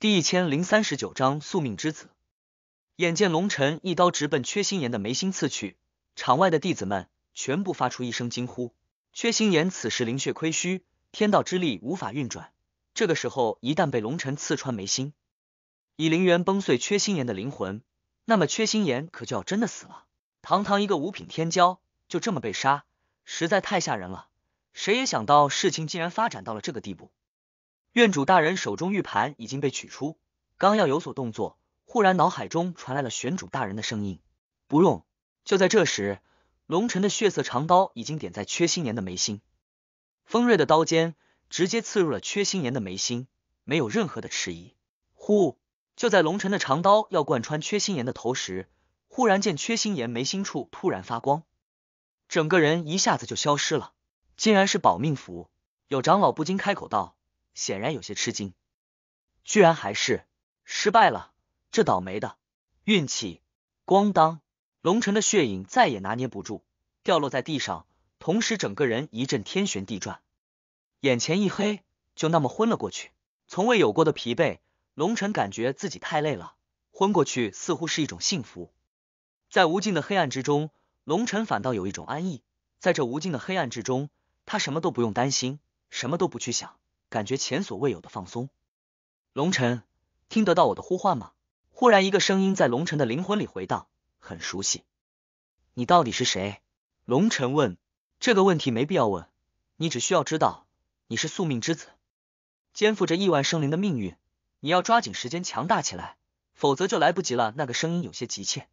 第一千零三十九章宿命之子。眼见龙尘一刀直奔缺心眼的眉心刺去，场外的弟子们全部发出一声惊呼。缺心眼此时灵血亏虚，天道之力无法运转。这个时候一旦被龙尘刺穿眉心，以灵元崩碎缺心眼的灵魂，那么缺心眼可就要真的死了。堂堂一个五品天骄就这么被杀，实在太吓人了。谁也想到事情竟然发展到了这个地步。院主大人手中玉盘已经被取出，刚要有所动作，忽然脑海中传来了玄主大人的声音：“不用。”就在这时，龙尘的血色长刀已经点在缺心岩的眉心，锋锐的刀尖直接刺入了缺心岩的眉心，没有任何的迟疑。呼！就在龙尘的长刀要贯穿缺心岩的头时，忽然见缺心岩眉心处突然发光，整个人一下子就消失了，竟然是保命符。有长老不禁开口道。显然有些吃惊，居然还是失败了，这倒霉的运气！咣当，龙尘的血影再也拿捏不住，掉落在地上，同时整个人一阵天旋地转，眼前一黑，就那么昏了过去。从未有过的疲惫，龙辰感觉自己太累了，昏过去似乎是一种幸福。在无尽的黑暗之中，龙辰反倒有一种安逸，在这无尽的黑暗之中，他什么都不用担心，什么都不去想。感觉前所未有的放松。龙晨，听得到我的呼唤吗？忽然，一个声音在龙晨的灵魂里回荡，很熟悉。你到底是谁？龙晨问。这个问题没必要问，你只需要知道，你是宿命之子，肩负着亿万生灵的命运。你要抓紧时间强大起来，否则就来不及了。那个声音有些急切。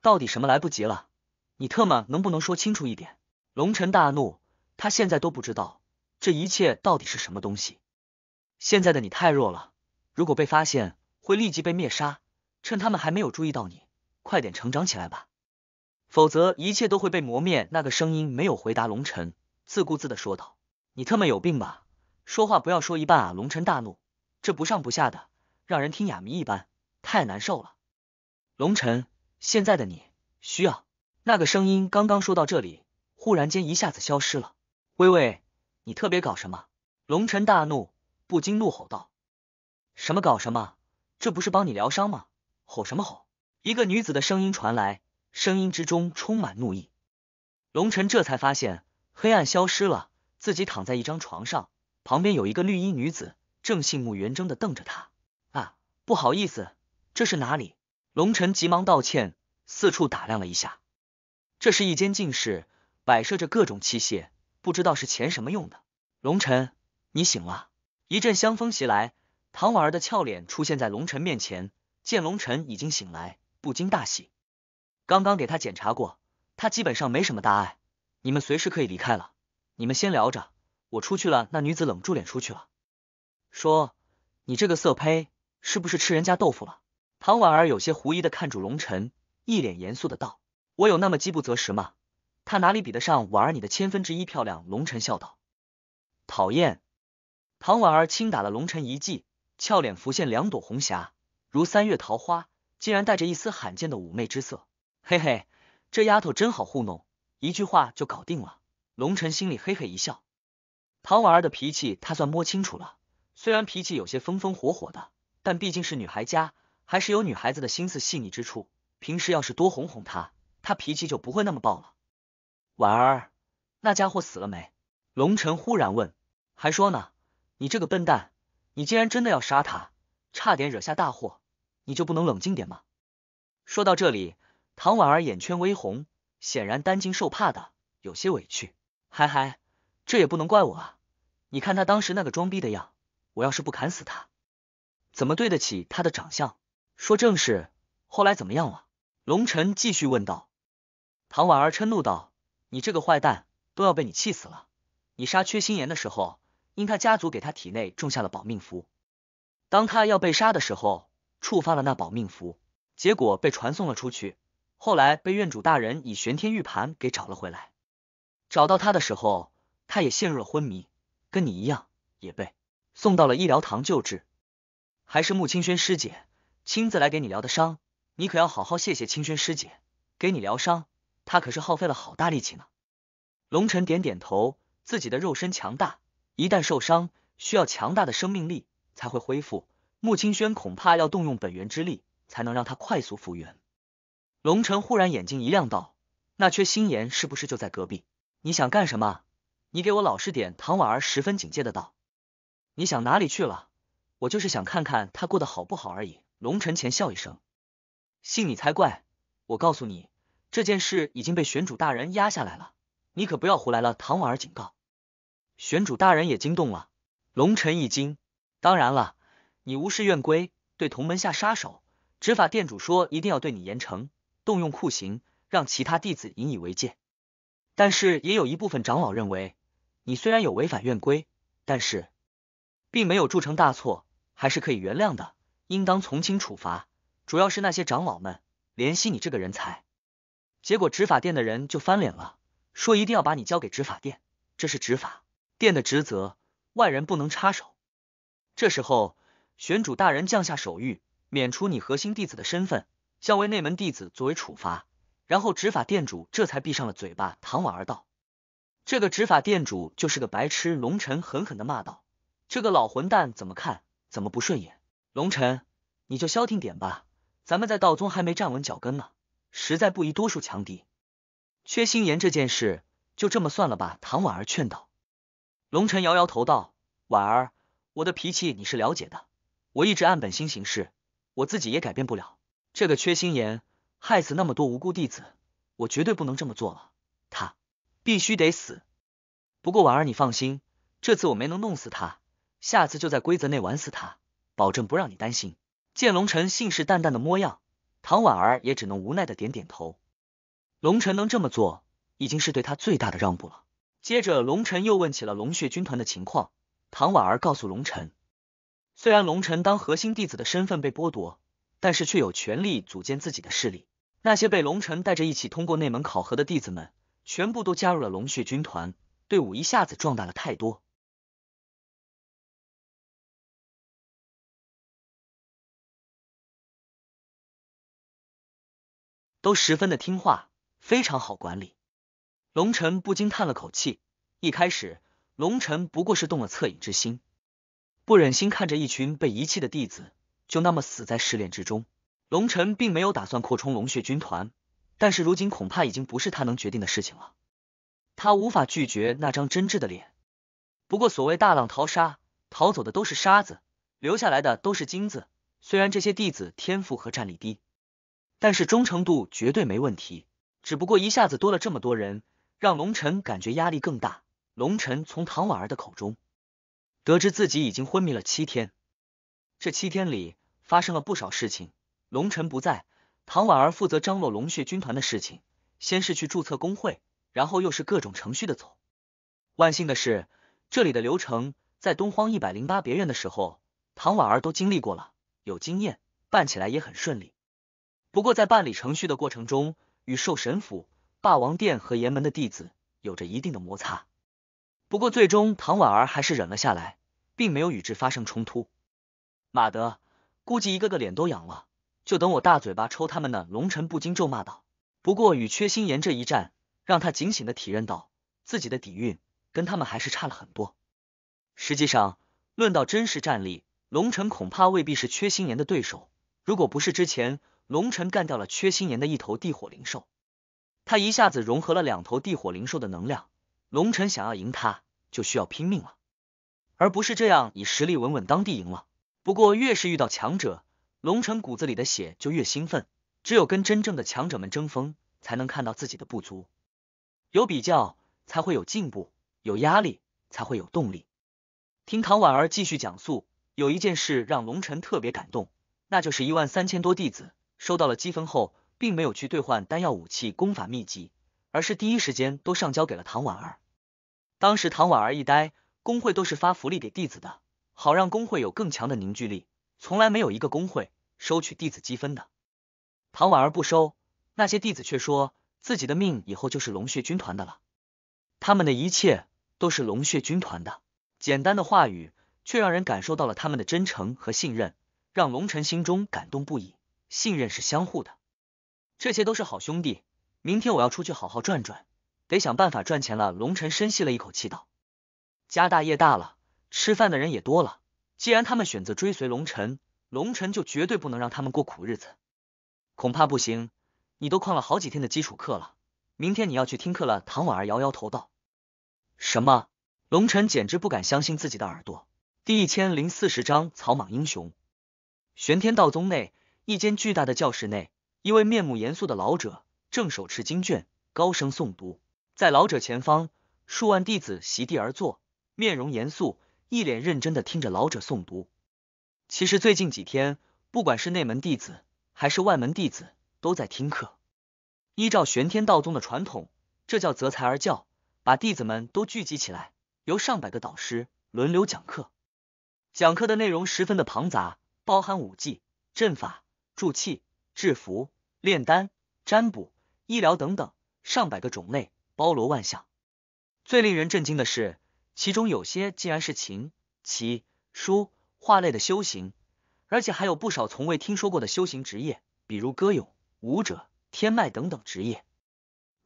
到底什么来不及了？你特么能不能说清楚一点？龙晨大怒，他现在都不知道。这一切到底是什么东西？现在的你太弱了，如果被发现会立即被灭杀。趁他们还没有注意到你，快点成长起来吧，否则一切都会被磨灭。那个声音没有回答，龙晨自顾自的说道：“你特么有病吧，说话不要说一半啊！”龙晨大怒，这不上不下的，让人听哑谜一般，太难受了。龙晨，现在的你需要……那个声音刚刚说到这里，忽然间一下子消失了。微微。你特别搞什么？龙尘大怒，不禁怒吼道：“什么搞什么？这不是帮你疗伤吗？吼什么吼？”一个女子的声音传来，声音之中充满怒意。龙尘这才发现黑暗消失了，自己躺在一张床上，旁边有一个绿衣女子，正信目圆睁的瞪着他。啊，不好意思，这是哪里？龙尘急忙道歉，四处打量了一下，这是一间静室，摆设着各种器械。不知道是钱什么用的，龙晨，你醒了。一阵香风袭来，唐婉儿的俏脸出现在龙晨面前，见龙晨已经醒来，不禁大喜。刚刚给他检查过，他基本上没什么大碍，你们随时可以离开了。你们先聊着，我出去了。那女子冷住脸出去了，说：“你这个色胚，是不是吃人家豆腐了？”唐婉儿有些狐疑的看住龙晨，一脸严肃的道：“我有那么饥不择食吗？”他哪里比得上婉儿你的千分之一漂亮？龙晨笑道。讨厌！唐婉儿轻打了龙晨一记，俏脸浮现两朵红霞，如三月桃花，竟然带着一丝罕见的妩媚之色。嘿嘿，这丫头真好糊弄，一句话就搞定了。龙晨心里嘿嘿一笑。唐婉儿的脾气他算摸清楚了，虽然脾气有些风风火火的，但毕竟是女孩家，还是有女孩子的心思细腻之处。平时要是多哄哄她，她脾气就不会那么暴了。婉儿，那家伙死了没？龙晨忽然问。还说呢，你这个笨蛋，你竟然真的要杀他，差点惹下大祸，你就不能冷静点吗？说到这里，唐婉儿眼圈微红，显然担惊受怕的，有些委屈。嗨嗨，这也不能怪我啊，你看他当时那个装逼的样，我要是不砍死他，怎么对得起他的长相？说正事，后来怎么样了？龙晨继续问道。唐婉儿嗔怒道。你这个坏蛋都要被你气死了！你杀缺心眼的时候，因他家族给他体内种下了保命符，当他要被杀的时候，触发了那保命符，结果被传送了出去。后来被院主大人以玄天玉盘给找了回来。找到他的时候，他也陷入了昏迷，跟你一样，也被送到了医疗堂救治。还是穆清轩师姐亲自来给你疗的伤，你可要好好谢谢清轩师姐，给你疗伤。他可是耗费了好大力气呢。龙晨点点头，自己的肉身强大，一旦受伤，需要强大的生命力才会恢复。穆清轩恐怕要动用本源之力，才能让他快速复原。龙晨忽然眼睛一亮，道：“那缺心眼是不是就在隔壁？你想干什么？你给我老实点！”唐婉儿十分警戒的道：“你想哪里去了？我就是想看看他过得好不好而已。”龙晨浅笑一声：“信你才怪！我告诉你。”这件事已经被玄主大人压下来了，你可不要胡来了！唐婉儿警告，玄主大人也惊动了。龙尘一惊，当然了，你无视院规，对同门下杀手，执法店主说一定要对你严惩，动用酷刑，让其他弟子引以为戒。但是也有一部分长老认为，你虽然有违反院规，但是并没有铸成大错，还是可以原谅的，应当从轻处罚。主要是那些长老们怜惜你这个人才。结果执法殿的人就翻脸了，说一定要把你交给执法殿，这是执法殿的职责，外人不能插手。这时候玄主大人降下手谕，免除你核心弟子的身份，降为内门弟子作为处罚。然后执法店主这才闭上了嘴巴。唐婉而道：“这个执法店主就是个白痴。”龙晨狠狠的骂道：“这个老混蛋，怎么看怎么不顺眼。”龙晨，你就消停点吧，咱们在道宗还没站稳脚跟呢。实在不宜多数强敌，缺心眼这件事就这么算了吧。唐婉儿劝道。龙晨摇摇头道：“婉儿，我的脾气你是了解的，我一直按本心行事，我自己也改变不了。这个缺心眼害死那么多无辜弟子，我绝对不能这么做了。他必须得死。不过婉儿你放心，这次我没能弄死他，下次就在规则内玩死他，保证不让你担心。”见龙晨信誓旦旦的模样。唐婉儿也只能无奈的点点头，龙晨能这么做，已经是对他最大的让步了。接着，龙晨又问起了龙血军团的情况。唐婉儿告诉龙晨，虽然龙晨当核心弟子的身份被剥夺，但是却有权利组建自己的势力。那些被龙晨带着一起通过内门考核的弟子们，全部都加入了龙血军团，队伍一下子壮大了太多。都十分的听话，非常好管理。龙尘不禁叹了口气。一开始，龙尘不过是动了恻隐之心，不忍心看着一群被遗弃的弟子就那么死在试炼之中。龙辰并没有打算扩充龙血军团，但是如今恐怕已经不是他能决定的事情了。他无法拒绝那张真挚的脸。不过，所谓大浪淘沙，逃走的都是沙子，留下来的都是金子。虽然这些弟子天赋和战力低。但是忠诚度绝对没问题，只不过一下子多了这么多人，让龙晨感觉压力更大。龙晨从唐婉儿的口中得知自己已经昏迷了七天，这七天里发生了不少事情。龙晨不在，唐婉儿负责张罗龙血军团的事情，先是去注册工会，然后又是各种程序的走。万幸的是，这里的流程在东荒一百零八别院的时候，唐婉儿都经历过了，有经验，办起来也很顺利。不过在办理程序的过程中，与受神府、霸王殿和岩门的弟子有着一定的摩擦。不过最终唐婉儿还是忍了下来，并没有与之发生冲突。马德，估计一个个脸都痒了，就等我大嘴巴抽他们呢！龙晨不禁咒骂道。不过与缺心炎这一战，让他警醒的体认到自己的底蕴跟他们还是差了很多。实际上，论到真实战力，龙晨恐怕未必是缺心炎的对手。如果不是之前。龙尘干掉了缺心眼的一头地火灵兽，他一下子融合了两头地火灵兽的能量。龙尘想要赢他，就需要拼命了，而不是这样以实力稳稳当地赢了。不过越是遇到强者，龙辰骨子里的血就越兴奋。只有跟真正的强者们争锋，才能看到自己的不足，有比较才会有进步，有压力才会有动力。听唐婉儿继续讲述，有一件事让龙辰特别感动，那就是一万三千多弟子。收到了积分后，并没有去兑换丹药、武器、功法、秘籍，而是第一时间都上交给了唐婉儿。当时唐婉儿一呆，工会都是发福利给弟子的，好让工会有更强的凝聚力，从来没有一个工会收取弟子积分的。唐婉儿不收，那些弟子却说自己的命以后就是龙血军团的了，他们的一切都是龙血军团的。简单的话语，却让人感受到了他们的真诚和信任，让龙晨心中感动不已。信任是相互的，这些都是好兄弟。明天我要出去好好转转，得想办法赚钱了。龙晨深吸了一口气道：“家大业大了，吃饭的人也多了。既然他们选择追随龙晨，龙晨就绝对不能让他们过苦日子。恐怕不行，你都旷了好几天的基础课了，明天你要去听课了。”唐婉儿摇摇头道：“什么？”龙晨简直不敢相信自己的耳朵。第一千零四十章草莽英雄，玄天道宗内。一间巨大的教室内，一位面目严肃的老者正手持经卷高声诵读。在老者前方，数万弟子席地而坐，面容严肃，一脸认真的听着老者诵读。其实最近几天，不管是内门弟子还是外门弟子，都在听课。依照玄天道宗的传统，这叫择才而教，把弟子们都聚集起来，由上百个导师轮流讲课。讲课的内容十分的庞杂，包含武技、阵法。助气、制服、炼丹、占卜、医疗等等上百个种类，包罗万象。最令人震惊的是，其中有些竟然是琴、棋、书、画类的修行，而且还有不少从未听说过的修行职业，比如歌咏、舞者、天脉等等职业。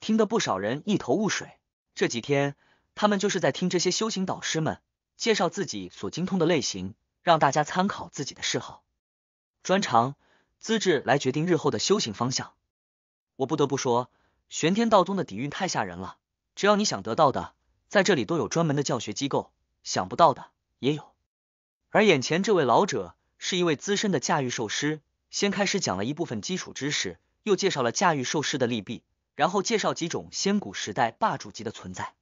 听得不少人一头雾水。这几天，他们就是在听这些修行导师们介绍自己所精通的类型，让大家参考自己的嗜好、专长。资质来决定日后的修行方向。我不得不说，玄天道宗的底蕴太吓人了。只要你想得到的，在这里都有专门的教学机构，想不到的也有。而眼前这位老者是一位资深的驾驭兽师，先开始讲了一部分基础知识，又介绍了驾驭兽师的利弊，然后介绍几种仙古时代霸主级的存在，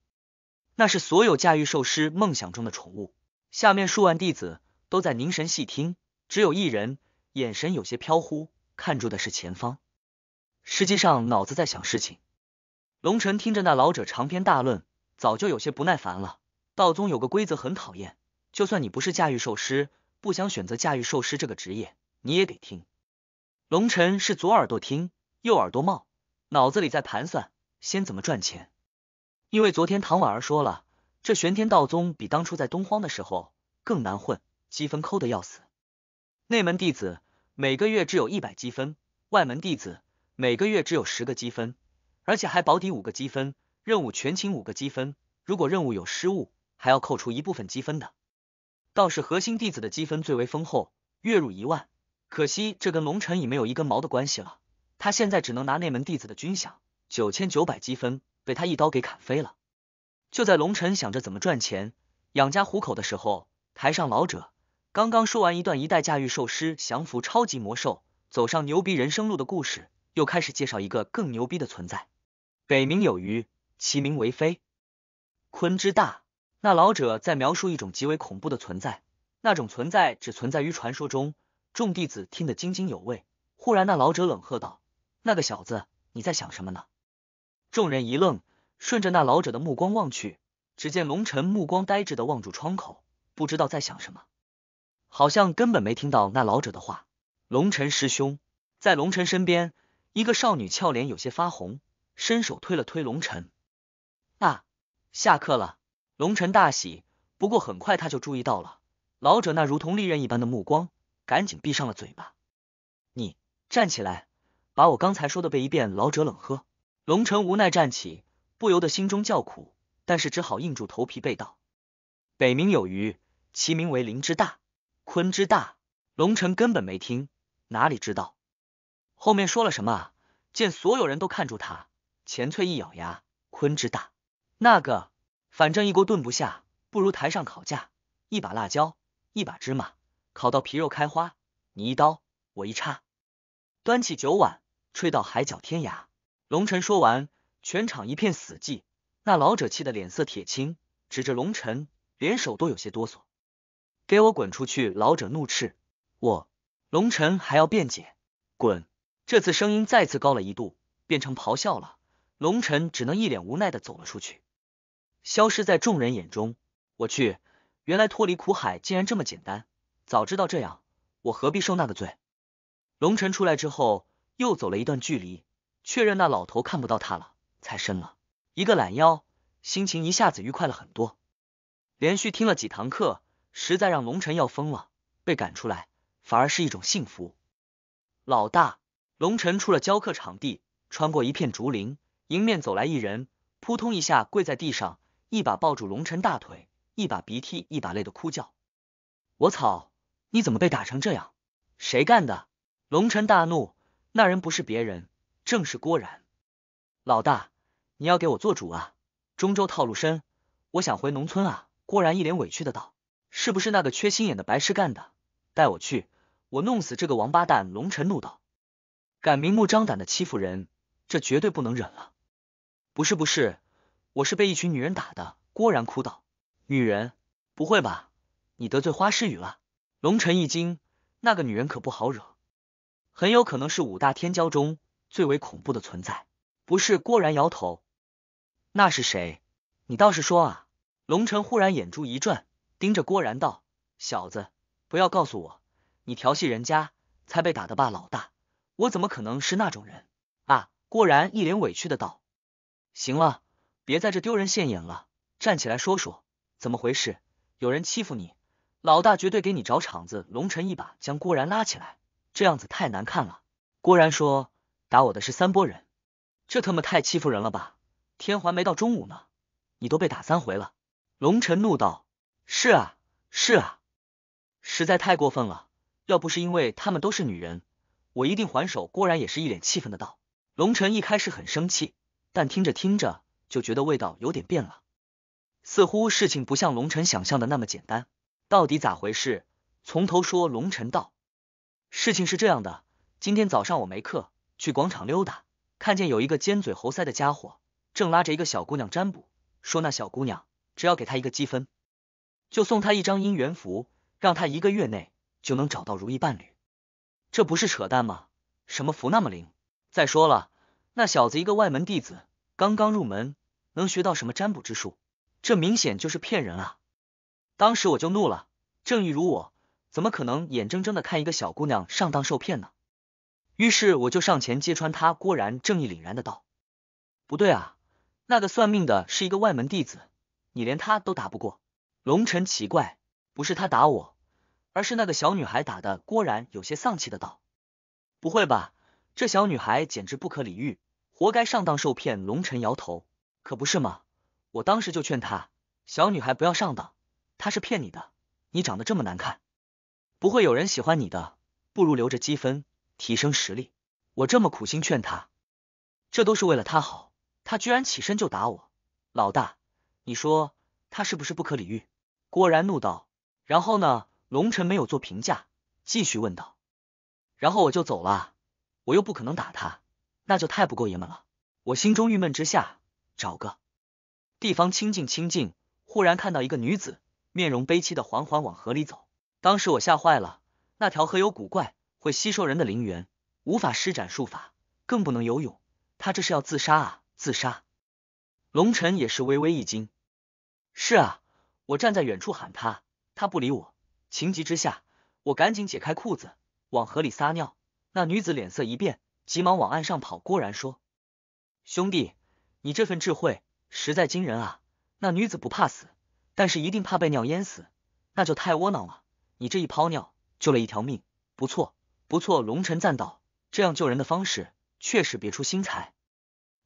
那是所有驾驭兽师梦想中的宠物。下面数万弟子都在凝神细听，只有一人。眼神有些飘忽，看住的是前方，实际上脑子在想事情。龙晨听着那老者长篇大论，早就有些不耐烦了。道宗有个规则很讨厌，就算你不是驾驭兽师，不想选择驾驭兽师这个职业，你也得听。龙晨是左耳朵听，右耳朵冒，脑子里在盘算先怎么赚钱，因为昨天唐婉儿说了，这玄天道宗比当初在东荒的时候更难混，积分抠的要死。内门弟子每个月只有一百积分，外门弟子每个月只有十个积分，而且还保底五个积分，任务全勤五个积分，如果任务有失误，还要扣除一部分积分的。倒是核心弟子的积分最为丰厚，月入一万。可惜这跟龙尘已没有一根毛的关系了，他现在只能拿内门弟子的军饷，九千九百积分被他一刀给砍飞了。就在龙辰想着怎么赚钱养家糊口的时候，台上老者。刚刚说完一段一代驾驭兽师降服超级魔兽，走上牛逼人生路的故事，又开始介绍一个更牛逼的存在。北冥有鱼，其名为飞，鲲之大，那老者在描述一种极为恐怖的存在。那种存在只存在于传说中。众弟子听得津津有味。忽然，那老者冷喝道：“那个小子，你在想什么呢？”众人一愣，顺着那老者的目光望去，只见龙尘目光呆滞的望住窗口，不知道在想什么。好像根本没听到那老者的话。龙晨师兄在龙晨身边，一个少女俏脸有些发红，伸手推了推龙晨。啊，下课了！龙晨大喜，不过很快他就注意到了老者那如同利刃一般的目光，赶紧闭上了嘴巴。你站起来，把我刚才说的背一遍。老者冷喝。龙晨无奈站起，不由得心中叫苦，但是只好硬住头皮背道。北冥有鱼，其名为灵之大。鲲之大，龙尘根本没听，哪里知道后面说了什么？见所有人都看住他，钱翠一咬牙，鲲之大那个，反正一锅炖不下，不如台上烤架，一把辣椒，一把芝麻，烤到皮肉开花，你一刀，我一叉，端起酒碗，吹到海角天涯。龙晨说完，全场一片死寂，那老者气得脸色铁青，指着龙辰，连手都有些哆嗦。给我滚出去！老者怒斥我，龙尘还要辩解。滚！这次声音再次高了一度，变成咆哮了。龙尘只能一脸无奈的走了出去，消失在众人眼中。我去，原来脱离苦海竟然这么简单！早知道这样，我何必受那个罪？龙尘出来之后，又走了一段距离，确认那老头看不到他了，才伸了一个懒腰，心情一下子愉快了很多。连续听了几堂课。实在让龙晨要疯了，被赶出来反而是一种幸福。老大，龙晨出了教课场地，穿过一片竹林，迎面走来一人，扑通一下跪在地上，一把抱住龙晨大腿，一把鼻涕一把泪的哭叫：“我操，你怎么被打成这样？谁干的？”龙晨大怒，那人不是别人，正是郭然。老大，你要给我做主啊！中州套路深，我想回农村啊！郭然一脸委屈的道。是不是那个缺心眼的白痴干的？带我去！我弄死这个王八蛋！龙晨怒道：“敢明目张胆的欺负人，这绝对不能忍了！”不是不是，我是被一群女人打的。”郭然哭道。“女人？不会吧？你得罪花师雨了？”龙晨一惊，“那个女人可不好惹，很有可能是五大天骄中最为恐怖的存在。”不是，郭然摇头，“那是谁？你倒是说啊！”龙晨忽然眼珠一转。盯着郭然道：“小子，不要告诉我你调戏人家才被打的吧？老大，我怎么可能是那种人啊？”郭然一脸委屈的道：“行了，别在这丢人现眼了，站起来说说怎么回事？有人欺负你，老大绝对给你找场子。”龙晨一把将郭然拉起来，这样子太难看了。郭然说：“打我的是三波人，这他妈太欺负人了吧！天还没到中午呢，你都被打三回了。”龙晨怒道。是啊，是啊，实在太过分了！要不是因为他们都是女人，我一定还手。郭然也是一脸气愤的道：“龙晨一开始很生气，但听着听着就觉得味道有点变了，似乎事情不像龙晨想象的那么简单。到底咋回事？从头说。”龙晨道：“事情是这样的，今天早上我没课，去广场溜达，看见有一个尖嘴猴腮的家伙正拉着一个小姑娘占卜，说那小姑娘只要给他一个积分。”就送他一张姻缘符，让他一个月内就能找到如意伴侣，这不是扯淡吗？什么符那么灵？再说了，那小子一个外门弟子，刚刚入门，能学到什么占卜之术？这明显就是骗人啊！当时我就怒了，正义如我，怎么可能眼睁睁的看一个小姑娘上当受骗呢？于是我就上前揭穿他，果然正义凛然的道：“不对啊，那个算命的是一个外门弟子，你连他都打不过。”龙晨奇怪，不是他打我，而是那个小女孩打的。郭然有些丧气的道：“不会吧，这小女孩简直不可理喻，活该上当受骗。”龙晨摇头：“可不是吗？我当时就劝她，小女孩不要上当，她是骗你的，你长得这么难看，不会有人喜欢你的，不如留着积分提升实力。我这么苦心劝她，这都是为了她好，她居然起身就打我。老大，你说她是不是不可理喻？”果然怒道，然后呢？龙尘没有做评价，继续问道。然后我就走了，我又不可能打他，那就太不够爷们了。我心中郁闷之下，找个地方清静清静。忽然看到一个女子，面容悲戚的缓缓往河里走。当时我吓坏了，那条河有古怪，会吸收人的灵元，无法施展术法，更不能游泳。她这是要自杀啊！自杀。龙辰也是微微一惊，是啊。我站在远处喊他，他不理我。情急之下，我赶紧解开裤子往河里撒尿。那女子脸色一变，急忙往岸上跑。郭然说：“兄弟，你这份智慧实在惊人啊！”那女子不怕死，但是一定怕被尿淹死，那就太窝囊了。你这一泡尿救了一条命，不错不错。龙尘赞道：“这样救人的方式确实别出心裁，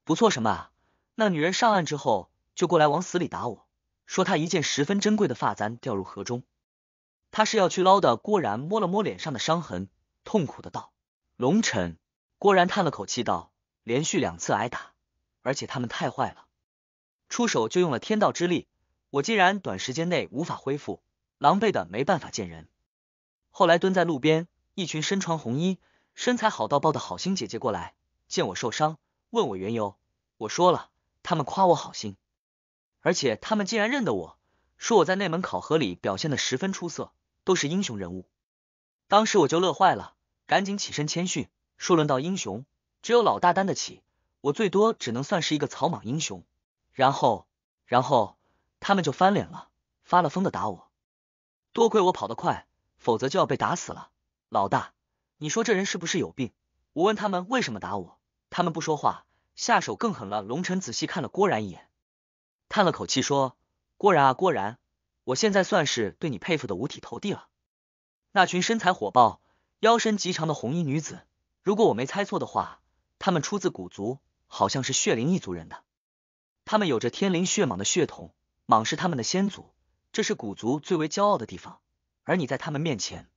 不错什么啊？”那女人上岸之后就过来往死里打我。说他一件十分珍贵的发簪掉入河中，他是要去捞的。郭然摸了摸脸上的伤痕，痛苦的道：“龙尘。”郭然叹了口气道：“连续两次挨打，而且他们太坏了，出手就用了天道之力。我既然短时间内无法恢复，狼狈的没办法见人。后来蹲在路边，一群身穿红衣、身材好到爆的好心姐姐过来，见我受伤，问我缘由，我说了，他们夸我好心。”而且他们竟然认得我，说我在内门考核里表现的十分出色，都是英雄人物。当时我就乐坏了，赶紧起身谦逊，说论到英雄，只有老大担得起，我最多只能算是一个草莽英雄。然后，然后他们就翻脸了，发了疯的打我。多亏我跑得快，否则就要被打死了。老大，你说这人是不是有病？我问他们为什么打我，他们不说话，下手更狠了。龙晨仔细看了郭然一眼。叹了口气说：“郭然啊，郭然，我现在算是对你佩服的五体投地了。那群身材火爆、腰身极长的红衣女子，如果我没猜错的话，她们出自古族，好像是血灵一族人的。他们有着天灵血蟒的血统，蟒是他们的先祖，这是古族最为骄傲的地方。而你在他们面前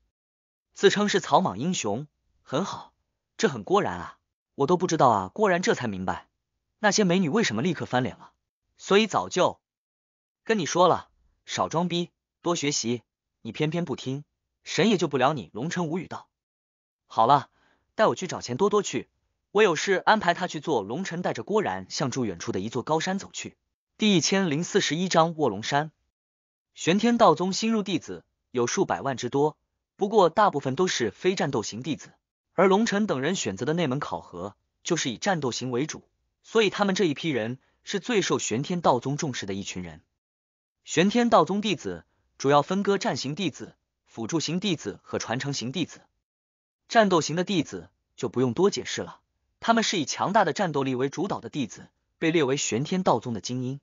自称是草莽英雄，很好，这很郭然啊！我都不知道啊，郭然这才明白那些美女为什么立刻翻脸了。”所以早就跟你说了，少装逼，多学习。你偏偏不听，神也救不了你。龙尘无语道：“好了，带我去找钱多多去，我有事安排他去做。”龙尘带着郭然向住远处的一座高山走去。第一千零四十一章卧龙山。玄天道宗新入弟子有数百万之多，不过大部分都是非战斗型弟子，而龙尘等人选择的那门考核就是以战斗型为主，所以他们这一批人。是最受玄天道宗重视的一群人。玄天道宗弟子主要分割战型弟子、辅助型弟子和传承型弟子。战斗型的弟子就不用多解释了，他们是以强大的战斗力为主导的弟子，被列为玄天道宗的精英。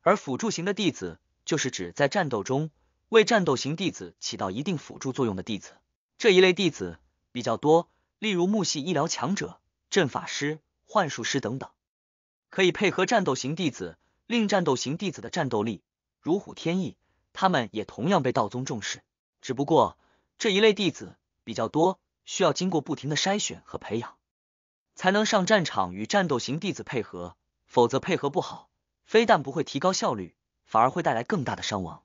而辅助型的弟子，就是指在战斗中为战斗型弟子起到一定辅助作用的弟子。这一类弟子比较多，例如木系医疗强者、阵法师、幻术师等等。可以配合战斗型弟子，令战斗型弟子的战斗力如虎添翼。他们也同样被道宗重视，只不过这一类弟子比较多，需要经过不停的筛选和培养，才能上战场与战斗型弟子配合。否则配合不好，非但不会提高效率，反而会带来更大的伤亡。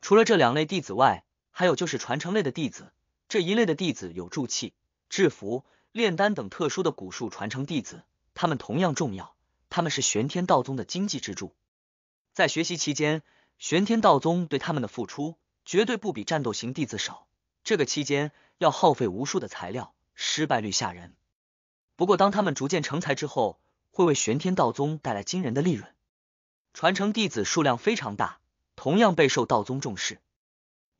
除了这两类弟子外，还有就是传承类的弟子。这一类的弟子有助气、制服、炼丹等特殊的古术传承弟子，他们同样重要。他们是玄天道宗的经济支柱，在学习期间，玄天道宗对他们的付出绝对不比战斗型弟子少。这个期间要耗费无数的材料，失败率吓人。不过，当他们逐渐成才之后，会为玄天道宗带来惊人的利润。传承弟子数量非常大，同样备受道宗重视。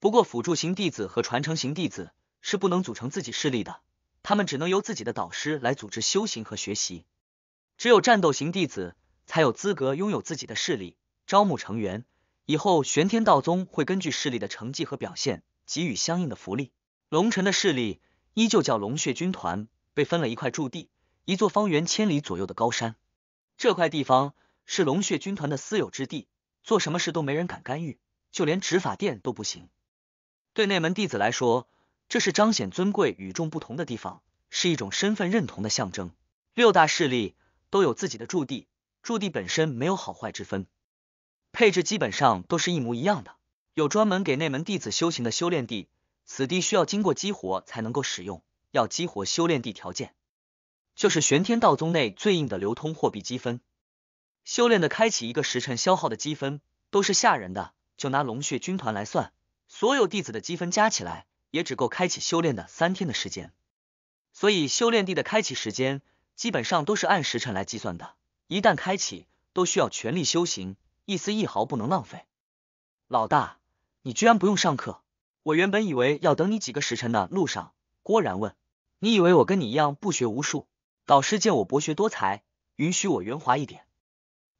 不过，辅助型弟子和传承型弟子是不能组成自己势力的，他们只能由自己的导师来组织修行和学习。只有战斗型弟子才有资格拥有自己的势力，招募成员以后，玄天道宗会根据势力的成绩和表现给予相应的福利。龙尘的势力依旧叫龙血军团，被分了一块驻地，一座方圆千里左右的高山。这块地方是龙血军团的私有之地，做什么事都没人敢干预，就连执法殿都不行。对内门弟子来说，这是彰显尊贵与众不同的地方，是一种身份认同的象征。六大势力。都有自己的驻地，驻地本身没有好坏之分，配置基本上都是一模一样的。有专门给内门弟子修行的修炼地，此地需要经过激活才能够使用。要激活修炼地条件，就是玄天道宗内最硬的流通货币积分。修炼的开启一个时辰消耗的积分都是吓人的，就拿龙血军团来算，所有弟子的积分加起来也只够开启修炼的三天的时间。所以修炼地的开启时间。基本上都是按时辰来计算的，一旦开启都需要全力修行，一丝一毫不能浪费。老大，你居然不用上课！我原本以为要等你几个时辰呢。路上，郭然问：“你以为我跟你一样不学无术？”导师见我博学多才，允许我圆滑一点，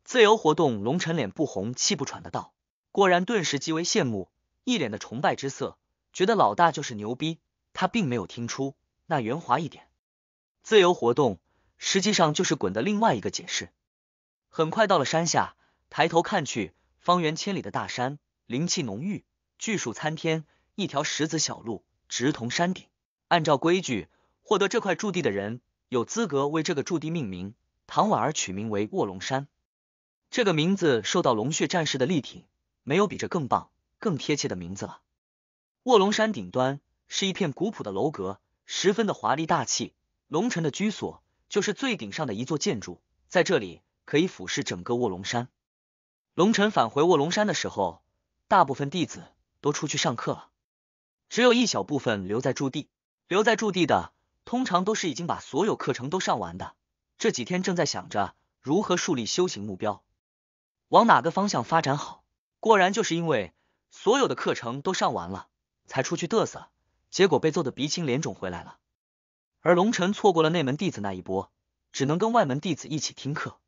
自由活动。龙晨脸不红气不喘的道。郭然顿时极为羡慕，一脸的崇拜之色，觉得老大就是牛逼。他并没有听出那圆滑一点，自由活动。实际上就是滚的另外一个解释。很快到了山下，抬头看去，方圆千里的大山，灵气浓郁，巨树参天，一条石子小路直通山顶。按照规矩，获得这块驻地的人有资格为这个驻地命名。唐婉儿取名为卧龙山，这个名字受到龙血战士的力挺，没有比这更棒、更贴切的名字了。卧龙山顶端是一片古朴的楼阁，十分的华丽大气，龙城的居所。就是最顶上的一座建筑，在这里可以俯视整个卧龙山。龙晨返回卧龙山的时候，大部分弟子都出去上课了，只有一小部分留在驻地。留在驻地的，通常都是已经把所有课程都上完的，这几天正在想着如何树立修行目标，往哪个方向发展好。果然就是因为所有的课程都上完了，才出去嘚瑟，结果被揍得鼻青脸肿回来了。而龙晨错过了内门弟子那一波，只能跟外门弟子一起听课。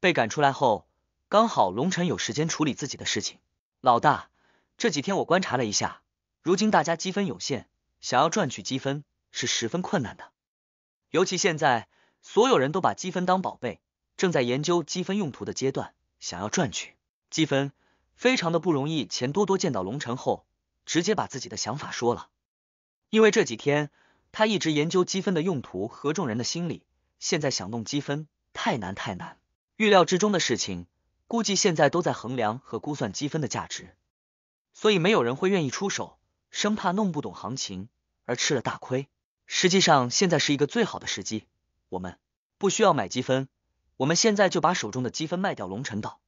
被赶出来后，刚好龙晨有时间处理自己的事情。老大，这几天我观察了一下，如今大家积分有限，想要赚取积分是十分困难的。尤其现在所有人都把积分当宝贝，正在研究积分用途的阶段，想要赚取积分非常的不容易。钱多多见到龙晨后，直接把自己的想法说了，因为这几天。他一直研究积分的用途和众人的心理，现在想弄积分太难太难。预料之中的事情，估计现在都在衡量和估算积分的价值，所以没有人会愿意出手，生怕弄不懂行情而吃了大亏。实际上，现在是一个最好的时机，我们不需要买积分，我们现在就把手中的积分卖掉。龙辰道，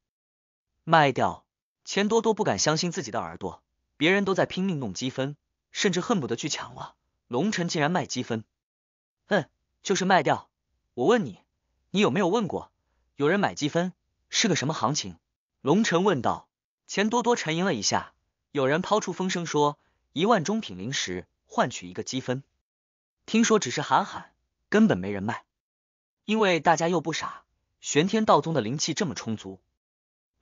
卖掉！钱多多不敢相信自己的耳朵，别人都在拼命弄积分，甚至恨不得去抢了。龙城竟然卖积分，嗯，就是卖掉。我问你，你有没有问过，有人买积分是个什么行情？龙城问道。钱多多沉吟了一下，有人抛出风声说，一万中品灵石换取一个积分，听说只是喊喊，根本没人卖，因为大家又不傻，玄天道宗的灵气这么充足，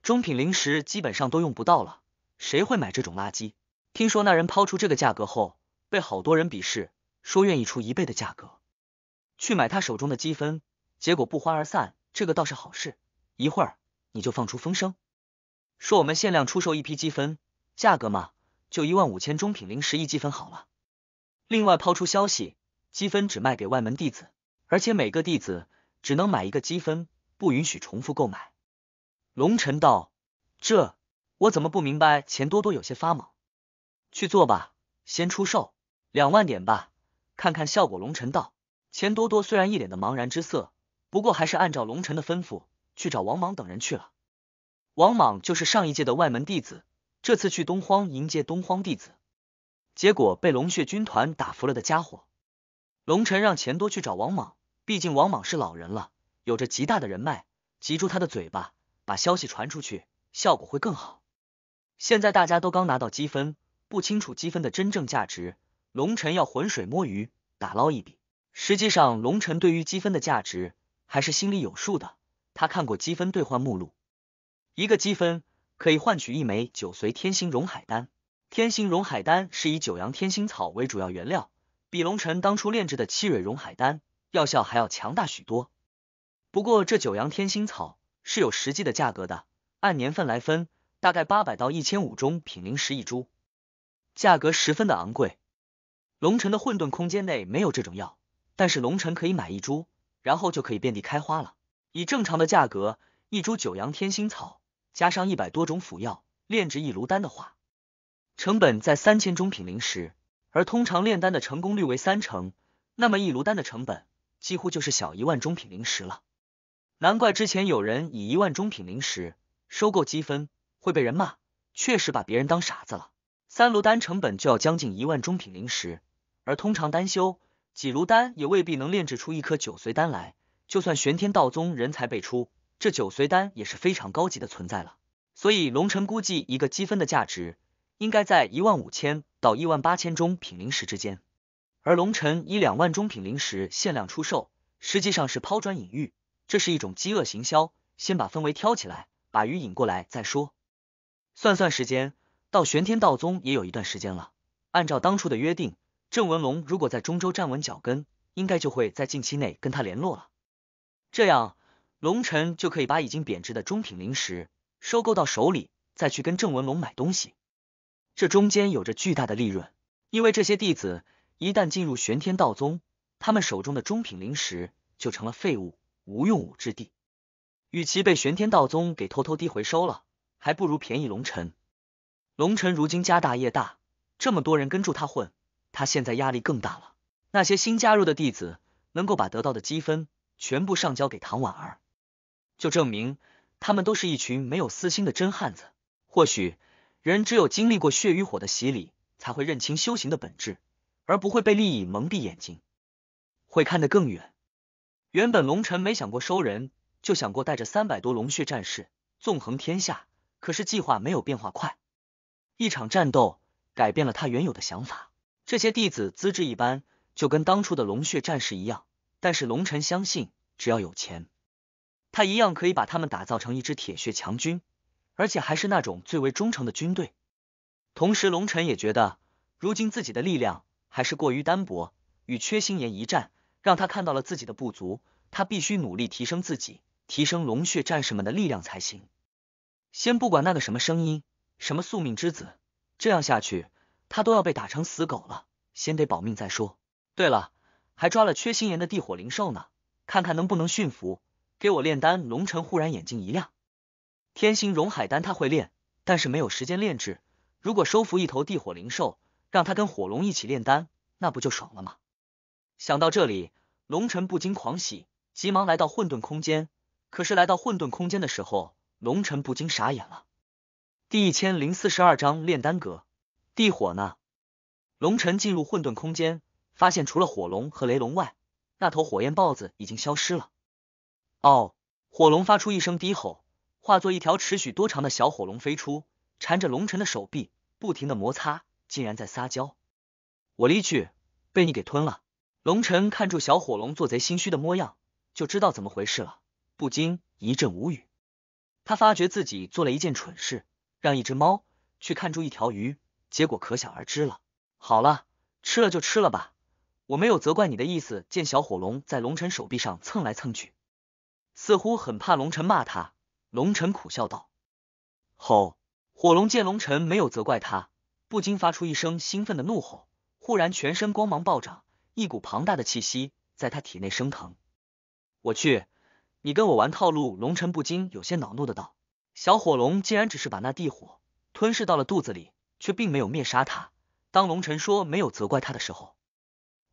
中品灵石基本上都用不到了，谁会买这种垃圾？听说那人抛出这个价格后。被好多人鄙视，说愿意出一倍的价格去买他手中的积分，结果不欢而散。这个倒是好事，一会儿你就放出风声，说我们限量出售一批积分，价格嘛，就一万五千中品零十一积分好了。另外抛出消息，积分只卖给外门弟子，而且每个弟子只能买一个积分，不允许重复购买。龙尘道：“这我怎么不明白？”钱多多有些发懵。去做吧，先出售。两万点吧，看看效果。龙尘道。钱多多虽然一脸的茫然之色，不过还是按照龙尘的吩咐去找王莽等人去了。王莽就是上一届的外门弟子，这次去东荒迎接东荒弟子，结果被龙血军团打服了的家伙。龙尘让钱多去找王莽，毕竟王莽是老人了，有着极大的人脉，挤住他的嘴巴，把消息传出去，效果会更好。现在大家都刚拿到积分，不清楚积分的真正价值。龙尘要浑水摸鱼打捞一笔，实际上龙尘对于积分的价值还是心里有数的。他看过积分兑换目录，一个积分可以换取一枚九髓天星融海丹。天星融海丹是以九阳天星草为主要原料，比龙尘当初炼制的七蕊融海丹药效还要强大许多。不过这九阳天星草是有实际的价格的，按年份来分，大概八百到一千五中品灵石一株，价格十分的昂贵。龙尘的混沌空间内没有这种药，但是龙尘可以买一株，然后就可以遍地开花了。以正常的价格，一株九阳天心草加上一百多种辅药炼制一炉丹的话，成本在三千中品灵石。而通常炼丹的成功率为三成，那么一炉丹的成本几乎就是小一万中品灵石了。难怪之前有人以一万中品灵石收购积分会被人骂，确实把别人当傻子了。三炉丹成本就要将近一万中品灵石。而通常单修，几炉丹也未必能炼制出一颗九髓丹来。就算玄天道宗人才辈出，这九髓丹也是非常高级的存在了。所以龙尘估计一个积分的价值应该在一万五千到一万八千中品灵石之间。而龙尘以两万中品灵石限量出售，实际上是抛砖引玉，这是一种饥饿行销，先把氛围挑起来，把鱼引过来再说。算算时间，到玄天道宗也有一段时间了。按照当初的约定。郑文龙如果在中州站稳脚跟，应该就会在近期内跟他联络了。这样，龙晨就可以把已经贬值的中品灵石收购到手里，再去跟郑文龙买东西。这中间有着巨大的利润。因为这些弟子一旦进入玄天道宗，他们手中的中品灵石就成了废物，无用武之地。与其被玄天道宗给偷偷低回收了，还不如便宜龙晨。龙晨如今家大业大，这么多人跟住他混。他现在压力更大了。那些新加入的弟子能够把得到的积分全部上交给唐婉儿，就证明他们都是一群没有私心的真汉子。或许人只有经历过血与火的洗礼，才会认清修行的本质，而不会被利益蒙蔽眼睛，会看得更远。原本龙辰没想过收人，就想过带着三百多龙血战士纵横天下。可是计划没有变化快，一场战斗改变了他原有的想法。这些弟子资质一般，就跟当初的龙血战士一样。但是龙尘相信，只要有钱，他一样可以把他们打造成一支铁血强军，而且还是那种最为忠诚的军队。同时，龙尘也觉得，如今自己的力量还是过于单薄。与缺心眼一战，让他看到了自己的不足，他必须努力提升自己，提升龙血战士们的力量才行。先不管那个什么声音，什么宿命之子，这样下去。他都要被打成死狗了，先得保命再说。对了，还抓了缺心眼的地火灵兽呢，看看能不能驯服，给我炼丹。龙尘忽然眼睛一亮，天星融海丹他会炼，但是没有时间炼制。如果收服一头地火灵兽，让他跟火龙一起炼丹，那不就爽了吗？想到这里，龙尘不禁狂喜，急忙来到混沌空间。可是来到混沌空间的时候，龙尘不禁傻眼了。第一千零四十二章炼丹阁。地火呢？龙尘进入混沌空间，发现除了火龙和雷龙外，那头火焰豹子已经消失了。哦，火龙发出一声低吼，化作一条尺许多长的小火龙飞出，缠着龙尘的手臂，不停的摩擦，竟然在撒娇。我离去，被你给吞了。龙尘看住小火龙做贼心虚的模样，就知道怎么回事了，不禁一阵无语。他发觉自己做了一件蠢事，让一只猫去看住一条鱼。结果可想而知了。好了，吃了就吃了吧，我没有责怪你的意思。见小火龙在龙尘手臂上蹭来蹭去，似乎很怕龙尘骂他。龙尘苦笑道：“吼！”火龙见龙尘没有责怪他，不禁发出一声兴奋的怒吼。忽然，全身光芒暴涨，一股庞大的气息在他体内升腾。我去，你跟我玩套路！龙尘不禁有些恼怒的道：“小火龙竟然只是把那地火吞噬到了肚子里。”却并没有灭杀他。当龙尘说没有责怪他的时候，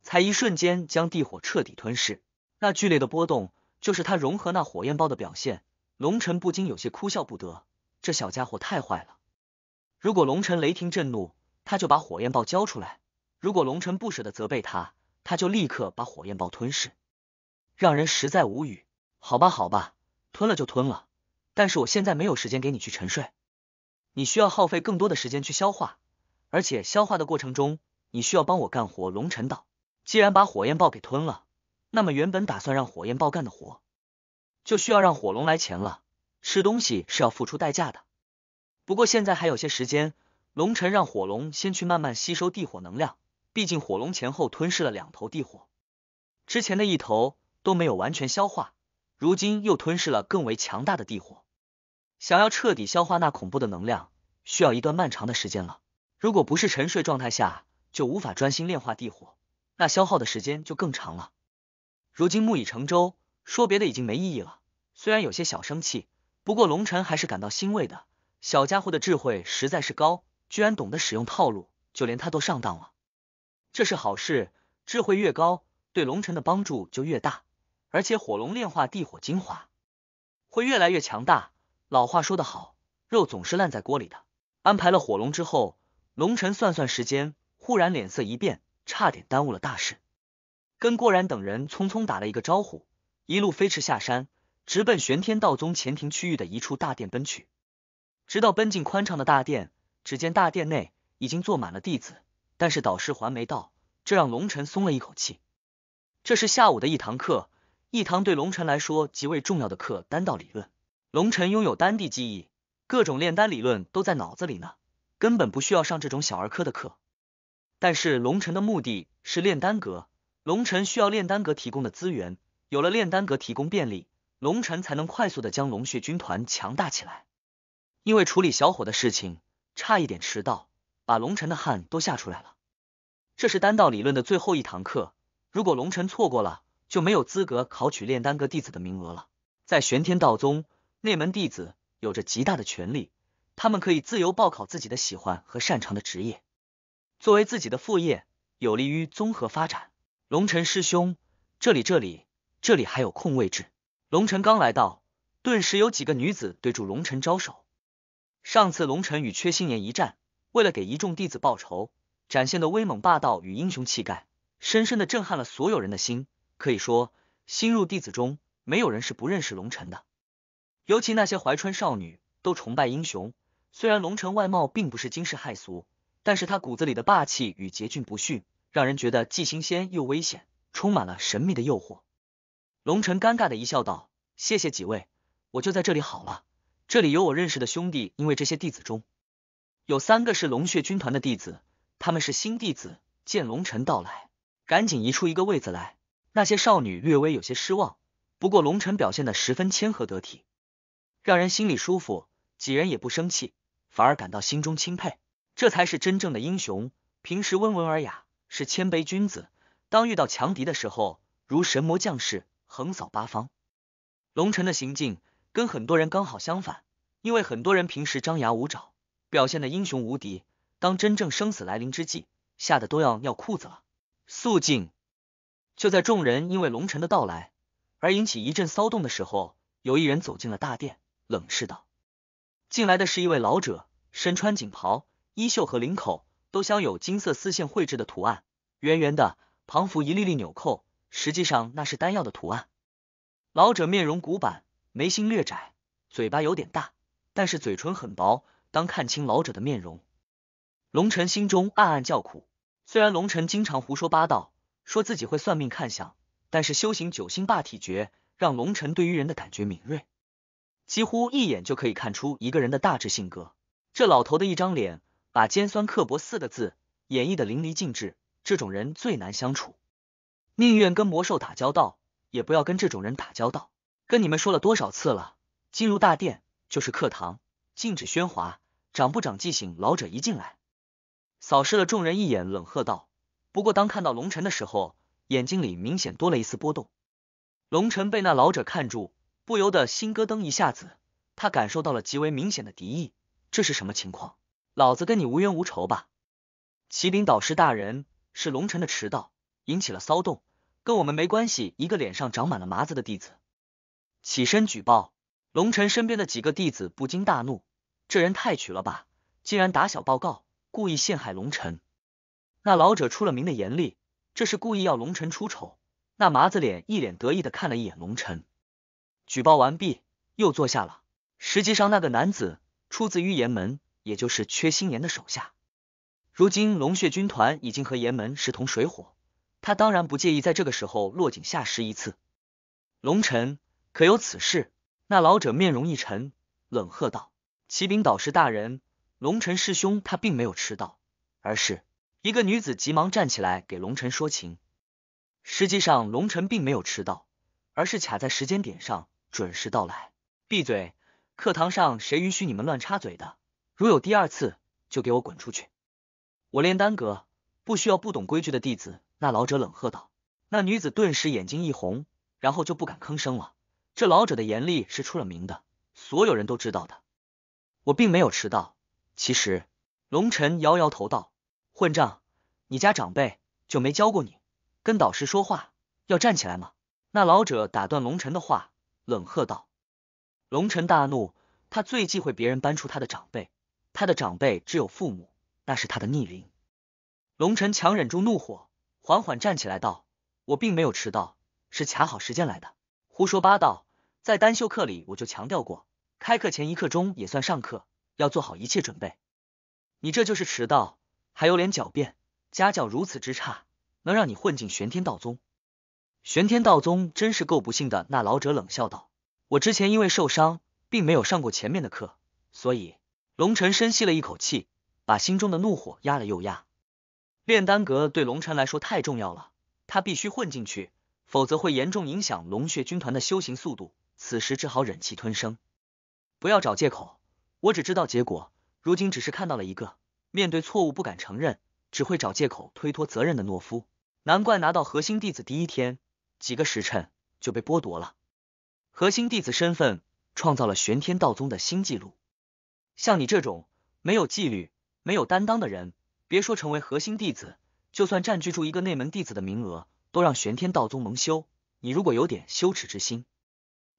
才一瞬间将地火彻底吞噬。那剧烈的波动，就是他融合那火焰爆的表现。龙尘不禁有些哭笑不得，这小家伙太坏了。如果龙晨雷霆震怒，他就把火焰豹交出来；如果龙晨不舍得责备他，他就立刻把火焰豹吞噬，让人实在无语。好吧，好吧，吞了就吞了。但是我现在没有时间给你去沉睡。你需要耗费更多的时间去消化，而且消化的过程中，你需要帮我干活。龙尘道，既然把火焰豹给吞了，那么原本打算让火焰豹干的活，就需要让火龙来钱了。吃东西是要付出代价的，不过现在还有些时间，龙尘让火龙先去慢慢吸收地火能量。毕竟火龙前后吞噬了两头地火，之前的一头都没有完全消化，如今又吞噬了更为强大的地火。想要彻底消化那恐怖的能量，需要一段漫长的时间了。如果不是沉睡状态下，就无法专心炼化地火，那消耗的时间就更长了。如今木已成舟，说别的已经没意义了。虽然有些小生气，不过龙尘还是感到欣慰的。小家伙的智慧实在是高，居然懂得使用套路，就连他都上当了。这是好事，智慧越高，对龙尘的帮助就越大。而且火龙炼化地火精华，会越来越强大。老话说得好，肉总是烂在锅里的。安排了火龙之后，龙晨算算时间，忽然脸色一变，差点耽误了大事。跟郭然等人匆匆打了一个招呼，一路飞驰下山，直奔玄天道宗前庭区域的一处大殿奔去。直到奔进宽敞的大殿，只见大殿内已经坐满了弟子，但是导师还没到，这让龙晨松了一口气。这是下午的一堂课，一堂对龙晨来说极为重要的课——单道理论。龙晨拥有丹地记忆，各种炼丹理论都在脑子里呢，根本不需要上这种小儿科的课。但是龙晨的目的，是炼丹阁。龙晨需要炼丹阁提供的资源，有了炼丹阁提供便利，龙晨才能快速的将龙血军团强大起来。因为处理小伙的事情，差一点迟到，把龙晨的汗都吓出来了。这是丹道理论的最后一堂课，如果龙晨错过了，就没有资格考取炼丹阁弟子的名额了。在玄天道宗。内门弟子有着极大的权利，他们可以自由报考自己的喜欢和擅长的职业，作为自己的副业，有利于综合发展。龙辰师兄，这里，这里，这里还有空位置。龙辰刚来到，顿时有几个女子对住龙辰招手。上次龙辰与缺心眼一战，为了给一众弟子报仇，展现的威猛霸道与英雄气概，深深的震撼了所有人的心。可以说，新入弟子中，没有人是不认识龙辰的。尤其那些怀春少女都崇拜英雄。虽然龙城外貌并不是惊世骇俗，但是他骨子里的霸气与桀骜不驯，让人觉得既新鲜又危险，充满了神秘的诱惑。龙城尴尬的一笑道：“谢谢几位，我就在这里好了。这里有我认识的兄弟，因为这些弟子中有三个是龙血军团的弟子，他们是新弟子。见龙城到来，赶紧移出一个位子来。那些少女略微有些失望，不过龙晨表现的十分谦和得体。”让人心里舒服，几人也不生气，反而感到心中钦佩。这才是真正的英雄，平时温文尔雅，是谦卑君子；当遇到强敌的时候，如神魔将士，横扫八方。龙尘的行径跟很多人刚好相反，因为很多人平时张牙舞爪，表现的英雄无敌，当真正生死来临之际，吓得都要尿裤子了。肃静！就在众人因为龙辰的到来而引起一阵骚动的时候，有一人走进了大殿。冷斥道：“进来的是一位老者，身穿锦袍，衣袖和领口都镶有金色丝线绘制的图案，圆圆的旁幅一粒粒纽扣，实际上那是丹药的图案。老者面容古板，眉心略窄，嘴巴有点大，但是嘴唇很薄。当看清老者的面容，龙晨心中暗暗叫苦。虽然龙晨经常胡说八道，说自己会算命看相，但是修行九星霸体诀，让龙晨对于人的感觉敏锐。”几乎一眼就可以看出一个人的大致性格。这老头的一张脸，把尖酸刻薄四个字演绎的淋漓尽致。这种人最难相处，宁愿跟魔兽打交道，也不要跟这种人打交道。跟你们说了多少次了，进入大殿就是课堂，禁止喧哗。长不长记性？老者一进来，扫视了众人一眼，冷喝道：“不过，当看到龙尘的时候，眼睛里明显多了一丝波动。”龙尘被那老者看住。不由得心咯噔一下子，他感受到了极为明显的敌意。这是什么情况？老子跟你无冤无仇吧？启禀导师大人，是龙晨的迟到引起了骚动，跟我们没关系。一个脸上长满了麻子的弟子起身举报，龙晨身边的几个弟子不禁大怒，这人太屈了吧，竟然打小报告，故意陷害龙晨。那老者出了名的严厉，这是故意要龙晨出丑。那麻子脸一脸得意的看了一眼龙晨。举报完毕，又坐下了。实际上，那个男子出自于岩门，也就是缺心眼的手下。如今龙血军团已经和岩门势同水火，他当然不介意在这个时候落井下石一次。龙晨，可有此事？那老者面容一沉，冷喝道：“启禀导师大人，龙晨师兄他并没有迟到，而是一个女子急忙站起来给龙晨说情。实际上，龙晨并没有迟到，而是卡在时间点上。”准时到来。闭嘴！课堂上谁允许你们乱插嘴的？如有第二次，就给我滚出去！我练丹阁不需要不懂规矩的弟子。那老者冷喝道。那女子顿时眼睛一红，然后就不敢吭声了。这老者的严厉是出了名的，所有人都知道的。我并没有迟到。其实，龙晨摇摇头道：“混账！你家长辈就没教过你，跟导师说话要站起来吗？”那老者打断龙晨的话。冷喝道：“龙晨大怒，他最忌讳别人搬出他的长辈，他的长辈只有父母，那是他的逆鳞。”龙晨强忍住怒火，缓缓站起来道：“我并没有迟到，是卡好时间来的。”胡说八道！在单休课里我就强调过，开课前一刻钟也算上课，要做好一切准备。你这就是迟到，还有脸狡辩？家教如此之差，能让你混进玄天道宗？玄天道宗真是够不幸的。那老者冷笑道：“我之前因为受伤，并没有上过前面的课。”所以，龙晨深吸了一口气，把心中的怒火压了又压。炼丹阁对龙晨来说太重要了，他必须混进去，否则会严重影响龙血军团的修行速度。此时只好忍气吞声，不要找借口。我只知道结果，如今只是看到了一个面对错误不敢承认，只会找借口推脱责任的懦夫。难怪拿到核心弟子第一天。几个时辰就被剥夺了核心弟子身份，创造了玄天道宗的新纪录。像你这种没有纪律、没有担当的人，别说成为核心弟子，就算占据住一个内门弟子的名额，都让玄天道宗蒙羞。你如果有点羞耻之心，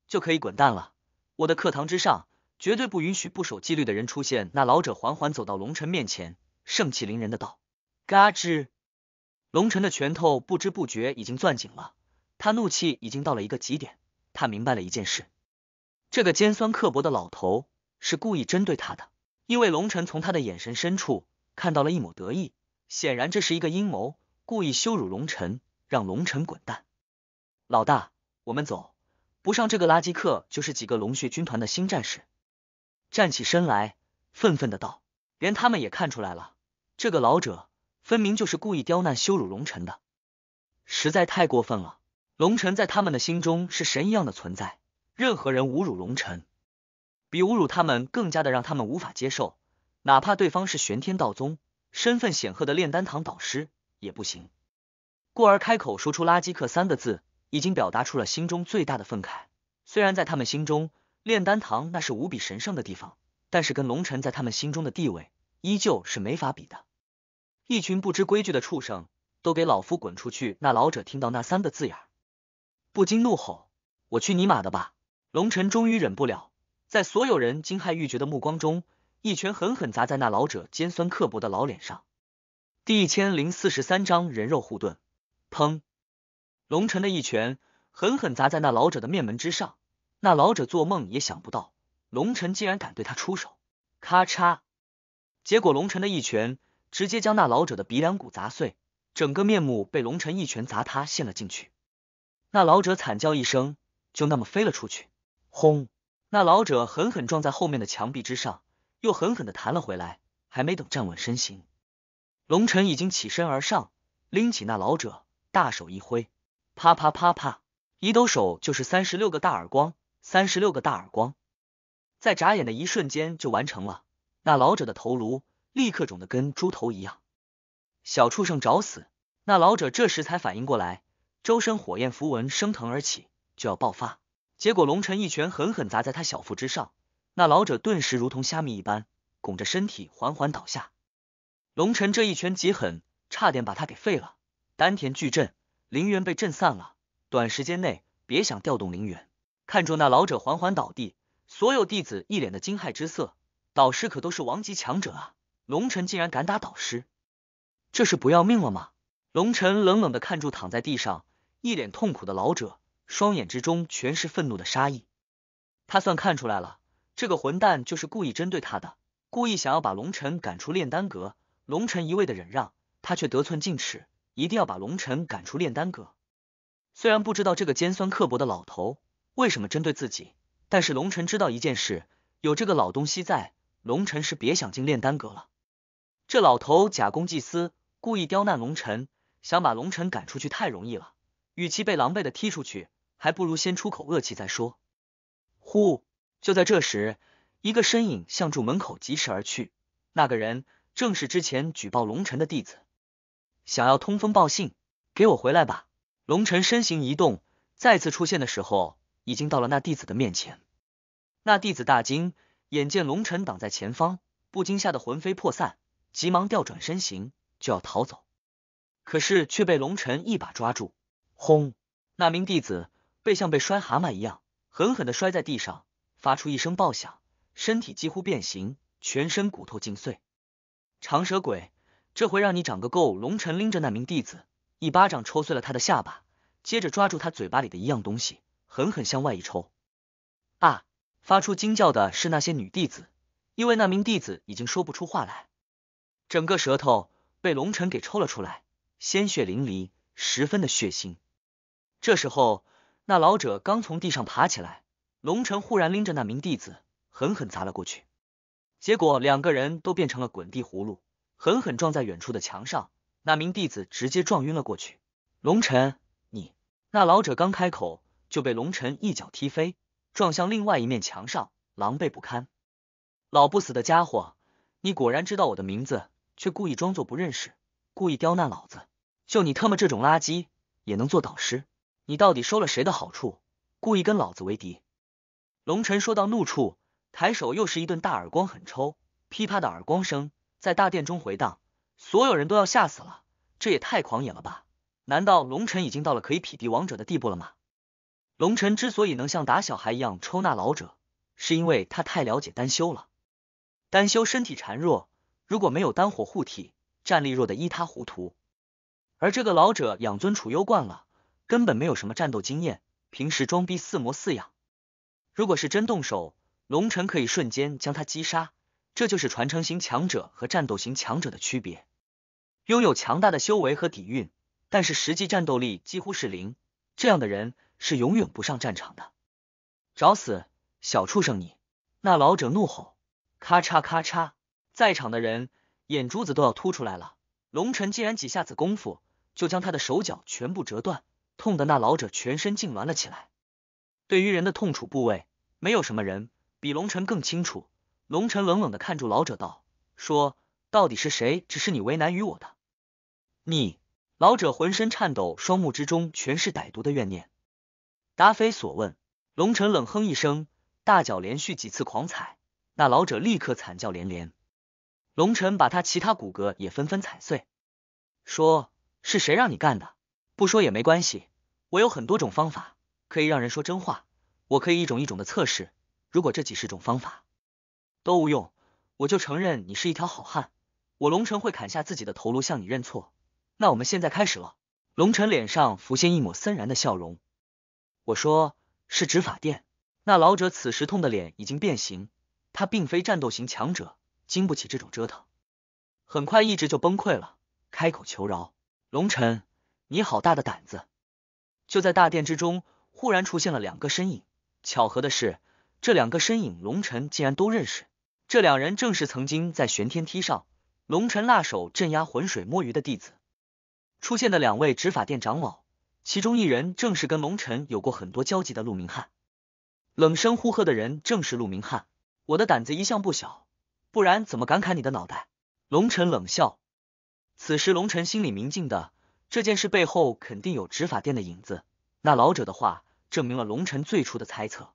就可以滚蛋了。我的课堂之上，绝对不允许不守纪律的人出现。那老者缓缓走到龙尘面前，盛气凌人的道：“嘎吱！”龙尘的拳头不知不觉已经攥紧了。他怒气已经到了一个极点，他明白了一件事：这个尖酸刻薄的老头是故意针对他的。因为龙晨从他的眼神深处看到了一抹得意，显然这是一个阴谋，故意羞辱龙晨，让龙晨滚蛋。老大，我们走，不上这个垃圾课就是几个龙血军团的新战士。站起身来，愤愤的道：“连他们也看出来了，这个老者分明就是故意刁难、羞辱龙晨的，实在太过分了。”龙尘在他们的心中是神一样的存在，任何人侮辱龙尘，比侮辱他们更加的让他们无法接受。哪怕对方是玄天道宗身份显赫的炼丹堂导师也不行。故而开口说出“垃圾客”三个字，已经表达出了心中最大的愤慨。虽然在他们心中炼丹堂那是无比神圣的地方，但是跟龙辰在他们心中的地位依旧是没法比的。一群不知规矩的畜生，都给老夫滚出去！那老者听到那三个字眼。不禁怒吼：“我去你妈的吧！”龙晨终于忍不了，在所有人惊骇欲绝的目光中，一拳狠狠砸在那老者尖酸刻薄的老脸上。第一千零四十三章人肉护盾。砰！龙晨的一拳狠狠砸在那老者的面门之上，那老者做梦也想不到龙晨竟然敢对他出手。咔嚓！结果龙晨的一拳直接将那老者的鼻梁骨砸碎，整个面目被龙晨一拳砸塌陷了进去。那老者惨叫一声，就那么飞了出去。轰！那老者狠狠撞在后面的墙壁之上，又狠狠的弹了回来。还没等站稳身形，龙尘已经起身而上，拎起那老者，大手一挥，啪啪啪啪，一抖手就是三十六个大耳光，三十六个大耳光，在眨眼的一瞬间就完成了。那老者的头颅立刻肿得跟猪头一样。小畜生找死！那老者这时才反应过来。周身火焰符文升腾而起，就要爆发，结果龙晨一拳狠狠砸在他小腹之上，那老者顿时如同虾米一般，拱着身体缓缓倒下。龙晨这一拳极狠，差点把他给废了，丹田巨震，灵元被震散了，短时间内别想调动灵元。看住那老者缓缓倒地，所有弟子一脸的惊骇之色，导师可都是王级强者啊，龙晨竟然敢打导师，这是不要命了吗？龙晨冷冷的看住躺在地上。一脸痛苦的老者，双眼之中全是愤怒的杀意。他算看出来了，这个混蛋就是故意针对他的，故意想要把龙尘赶出炼丹阁。龙尘一味的忍让，他却得寸进尺，一定要把龙尘赶出炼丹阁。虽然不知道这个尖酸刻薄的老头为什么针对自己，但是龙辰知道一件事：有这个老东西在，龙辰是别想进炼丹阁了。这老头假公济私，故意刁难龙辰，想把龙辰赶出去太容易了。与其被狼狈的踢出去，还不如先出口恶气再说。呼！就在这时，一个身影向住门口疾驰而去。那个人正是之前举报龙尘的弟子，想要通风报信，给我回来吧！龙辰身形一动，再次出现的时候，已经到了那弟子的面前。那弟子大惊，眼见龙辰挡在前方，不禁吓得魂飞魄散，急忙调转身形就要逃走，可是却被龙辰一把抓住。轰！那名弟子被像被摔蛤蟆一样狠狠的摔在地上，发出一声爆响，身体几乎变形，全身骨头尽碎。长舌鬼，这回让你长个够！龙晨拎着那名弟子，一巴掌抽碎了他的下巴，接着抓住他嘴巴里的一样东西，狠狠向外一抽。啊！发出惊叫的是那些女弟子，因为那名弟子已经说不出话来，整个舌头被龙晨给抽了出来，鲜血淋漓，十分的血腥。这时候，那老者刚从地上爬起来，龙晨忽然拎着那名弟子狠狠砸了过去，结果两个人都变成了滚地葫芦，狠狠撞在远处的墙上。那名弟子直接撞晕了过去。龙晨，你那老者刚开口就被龙晨一脚踢飞，撞向另外一面墙上，狼狈不堪。老不死的家伙，你果然知道我的名字，却故意装作不认识，故意刁难老子。就你特么这种垃圾也能做导师？你到底收了谁的好处，故意跟老子为敌？龙晨说到怒处，抬手又是一顿大耳光，狠抽，噼啪的耳光声在大殿中回荡，所有人都要吓死了，这也太狂野了吧？难道龙晨已经到了可以匹敌王者的地步了吗？龙晨之所以能像打小孩一样抽那老者，是因为他太了解丹修了，丹修身体孱弱，如果没有丹火护体，战力弱的一塌糊涂，而这个老者养尊处优惯了。根本没有什么战斗经验，平时装逼似模似样。如果是真动手，龙尘可以瞬间将他击杀。这就是传承型强者和战斗型强者的区别。拥有强大的修为和底蕴，但是实际战斗力几乎是零。这样的人是永远不上战场的。找死，小畜生！你那老者怒吼，咔嚓咔嚓，在场的人眼珠子都要凸出来了。龙辰竟然几下子功夫就将他的手脚全部折断。痛的那老者全身痉挛了起来。对于人的痛楚部位，没有什么人比龙尘更清楚。龙尘冷冷的看住老者道：“说到底是谁，只是你为难于我的。”你老者浑身颤抖，双目之中全是歹毒的怨念。答非所问，龙尘冷哼一声，大脚连续几次狂踩，那老者立刻惨叫连连。龙尘把他其他骨骼也纷纷踩碎，说：“是谁让你干的？”不说也没关系，我有很多种方法可以让人说真话。我可以一种一种的测试，如果这几十种方法都无用，我就承认你是一条好汉。我龙辰会砍下自己的头颅向你认错。那我们现在开始了。龙辰脸上浮现一抹森然的笑容。我说是执法殿那老者，此时痛的脸已经变形。他并非战斗型强者，经不起这种折腾，很快意志就崩溃了，开口求饶。龙辰。你好大的胆子！就在大殿之中，忽然出现了两个身影。巧合的是，这两个身影，龙尘竟然都认识。这两人正是曾经在玄天梯上，龙尘辣手镇压浑水摸鱼的弟子。出现的两位执法殿长老，其中一人正是跟龙尘有过很多交集的陆明翰。冷声呼喝的人正是陆明翰。我的胆子一向不小，不然怎么敢砍你的脑袋？龙尘冷笑。此时，龙尘心里明镜的。这件事背后肯定有执法殿的影子。那老者的话证明了龙晨最初的猜测。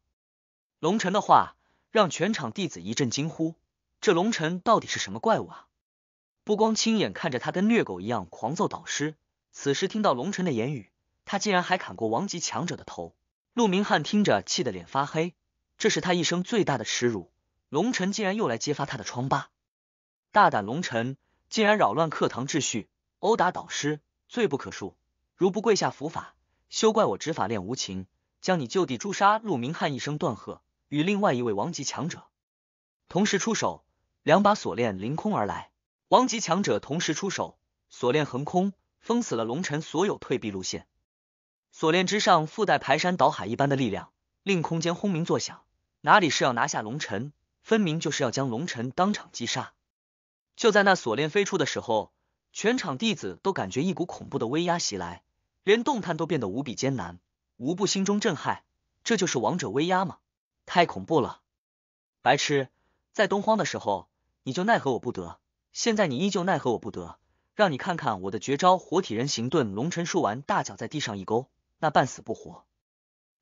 龙晨的话让全场弟子一阵惊呼：这龙晨到底是什么怪物啊？不光亲眼看着他跟虐狗一样狂揍导师，此时听到龙晨的言语，他竟然还砍过王级强者的头。陆明翰听着气得脸发黑，这是他一生最大的耻辱。龙晨竟然又来揭发他的疮疤！大胆，龙晨竟然扰乱课堂秩序，殴打导师！罪不可恕，如不跪下伏法，休怪我执法链无情，将你就地诛杀！陆明翰一声断喝，与另外一位王级强者同时出手，两把锁链凌空而来。王级强者同时出手，锁链横空，封死了龙尘所有退避路线。锁链之上附带排山倒海一般的力量，令空间轰鸣作响。哪里是要拿下龙尘，分明就是要将龙尘当场击杀。就在那锁链飞出的时候。全场弟子都感觉一股恐怖的威压袭来，连动弹都变得无比艰难，无不心中震撼。这就是王者威压吗？太恐怖了！白痴，在东荒的时候你就奈何我不得，现在你依旧奈何我不得。让你看看我的绝招——活体人形盾。龙尘术，完，大脚在地上一勾，那半死不活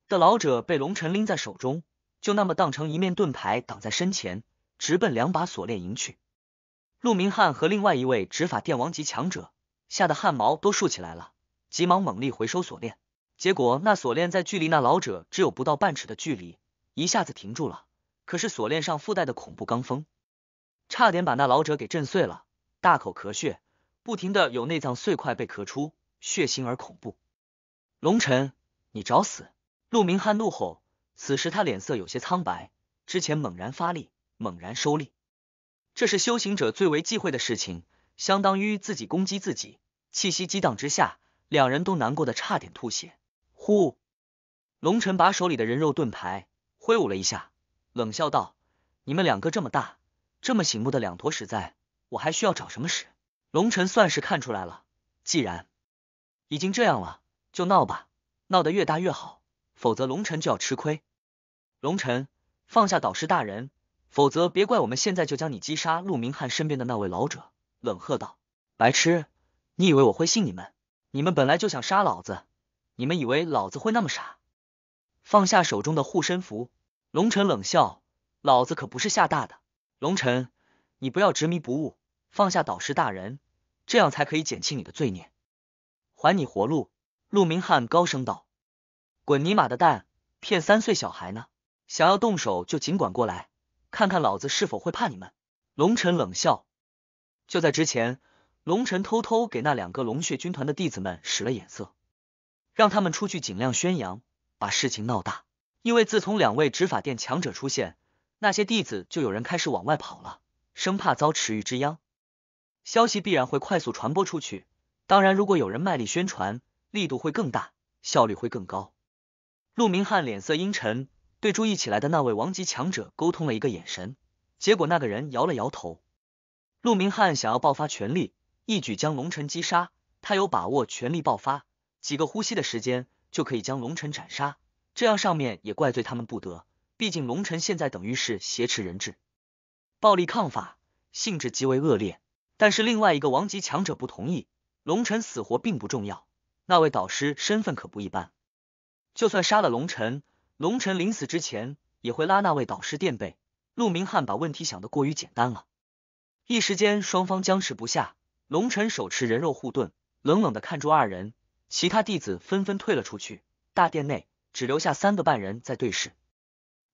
的老者被龙尘拎在手中，就那么当成一面盾牌挡在身前，直奔两把锁链迎去。陆明翰和另外一位执法电王级强者吓得汗毛都竖起来了，急忙猛力回收锁链，结果那锁链在距离那老者只有不到半尺的距离，一下子停住了。可是锁链上附带的恐怖罡风，差点把那老者给震碎了，大口咳血，不停的有内脏碎块被咳出，血腥而恐怖。龙尘，你找死！陆明翰怒吼。此时他脸色有些苍白，之前猛然发力，猛然收力。这是修行者最为忌讳的事情，相当于自己攻击自己。气息激荡之下，两人都难过的差点吐血。呼，龙尘把手里的人肉盾牌挥舞了一下，冷笑道：“你们两个这么大、这么醒目的两坨屎，在我还需要找什么屎？”龙辰算是看出来了，既然已经这样了，就闹吧，闹得越大越好，否则龙辰就要吃亏。龙辰放下导师大人。否则，别怪我们现在就将你击杀！陆明翰身边的那位老者冷喝道：“白痴，你以为我会信你们？你们本来就想杀老子，你们以为老子会那么傻？”放下手中的护身符，龙晨冷笑：“老子可不是吓大的。”龙晨，你不要执迷不悟，放下导师大人，这样才可以减轻你的罪孽，还你活路。”陆明翰高声道：“滚你妈的蛋，骗三岁小孩呢！想要动手就尽管过来。”看看老子是否会怕你们？龙晨冷笑。就在之前，龙晨偷偷给那两个龙血军团的弟子们使了眼色，让他们出去尽量宣扬，把事情闹大。因为自从两位执法殿强者出现，那些弟子就有人开始往外跑了，生怕遭池鱼之殃。消息必然会快速传播出去。当然，如果有人卖力宣传，力度会更大，效率会更高。陆明翰脸色阴沉。对注意起来的那位王级强者沟通了一个眼神，结果那个人摇了摇头。陆明翰想要爆发全力，一举将龙尘击杀，他有把握全力爆发，几个呼吸的时间就可以将龙尘斩杀，这样上面也怪罪他们不得。毕竟龙尘现在等于是挟持人质，暴力抗法，性质极为恶劣。但是另外一个王级强者不同意，龙尘死活并不重要。那位导师身份可不一般，就算杀了龙尘。龙晨临死之前也会拉那位导师垫背。陆明翰把问题想得过于简单了，一时间双方僵持不下。龙晨手持人肉护盾，冷冷的看住二人，其他弟子纷纷退了出去。大殿内只留下三个半人在对视。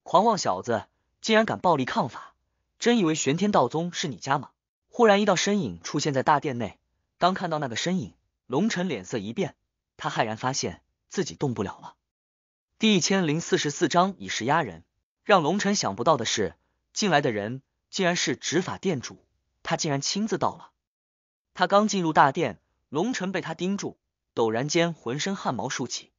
狂妄小子，竟然敢暴力抗法，真以为玄天道宗是你家吗？忽然一道身影出现在大殿内，当看到那个身影，龙晨脸色一变，他骇然发现自己动不了了。第一千零四十四章以石压人。让龙尘想不到的是，进来的人竟然是执法店主，他竟然亲自到了。他刚进入大殿，龙尘被他盯住，陡然间浑身汗毛竖起，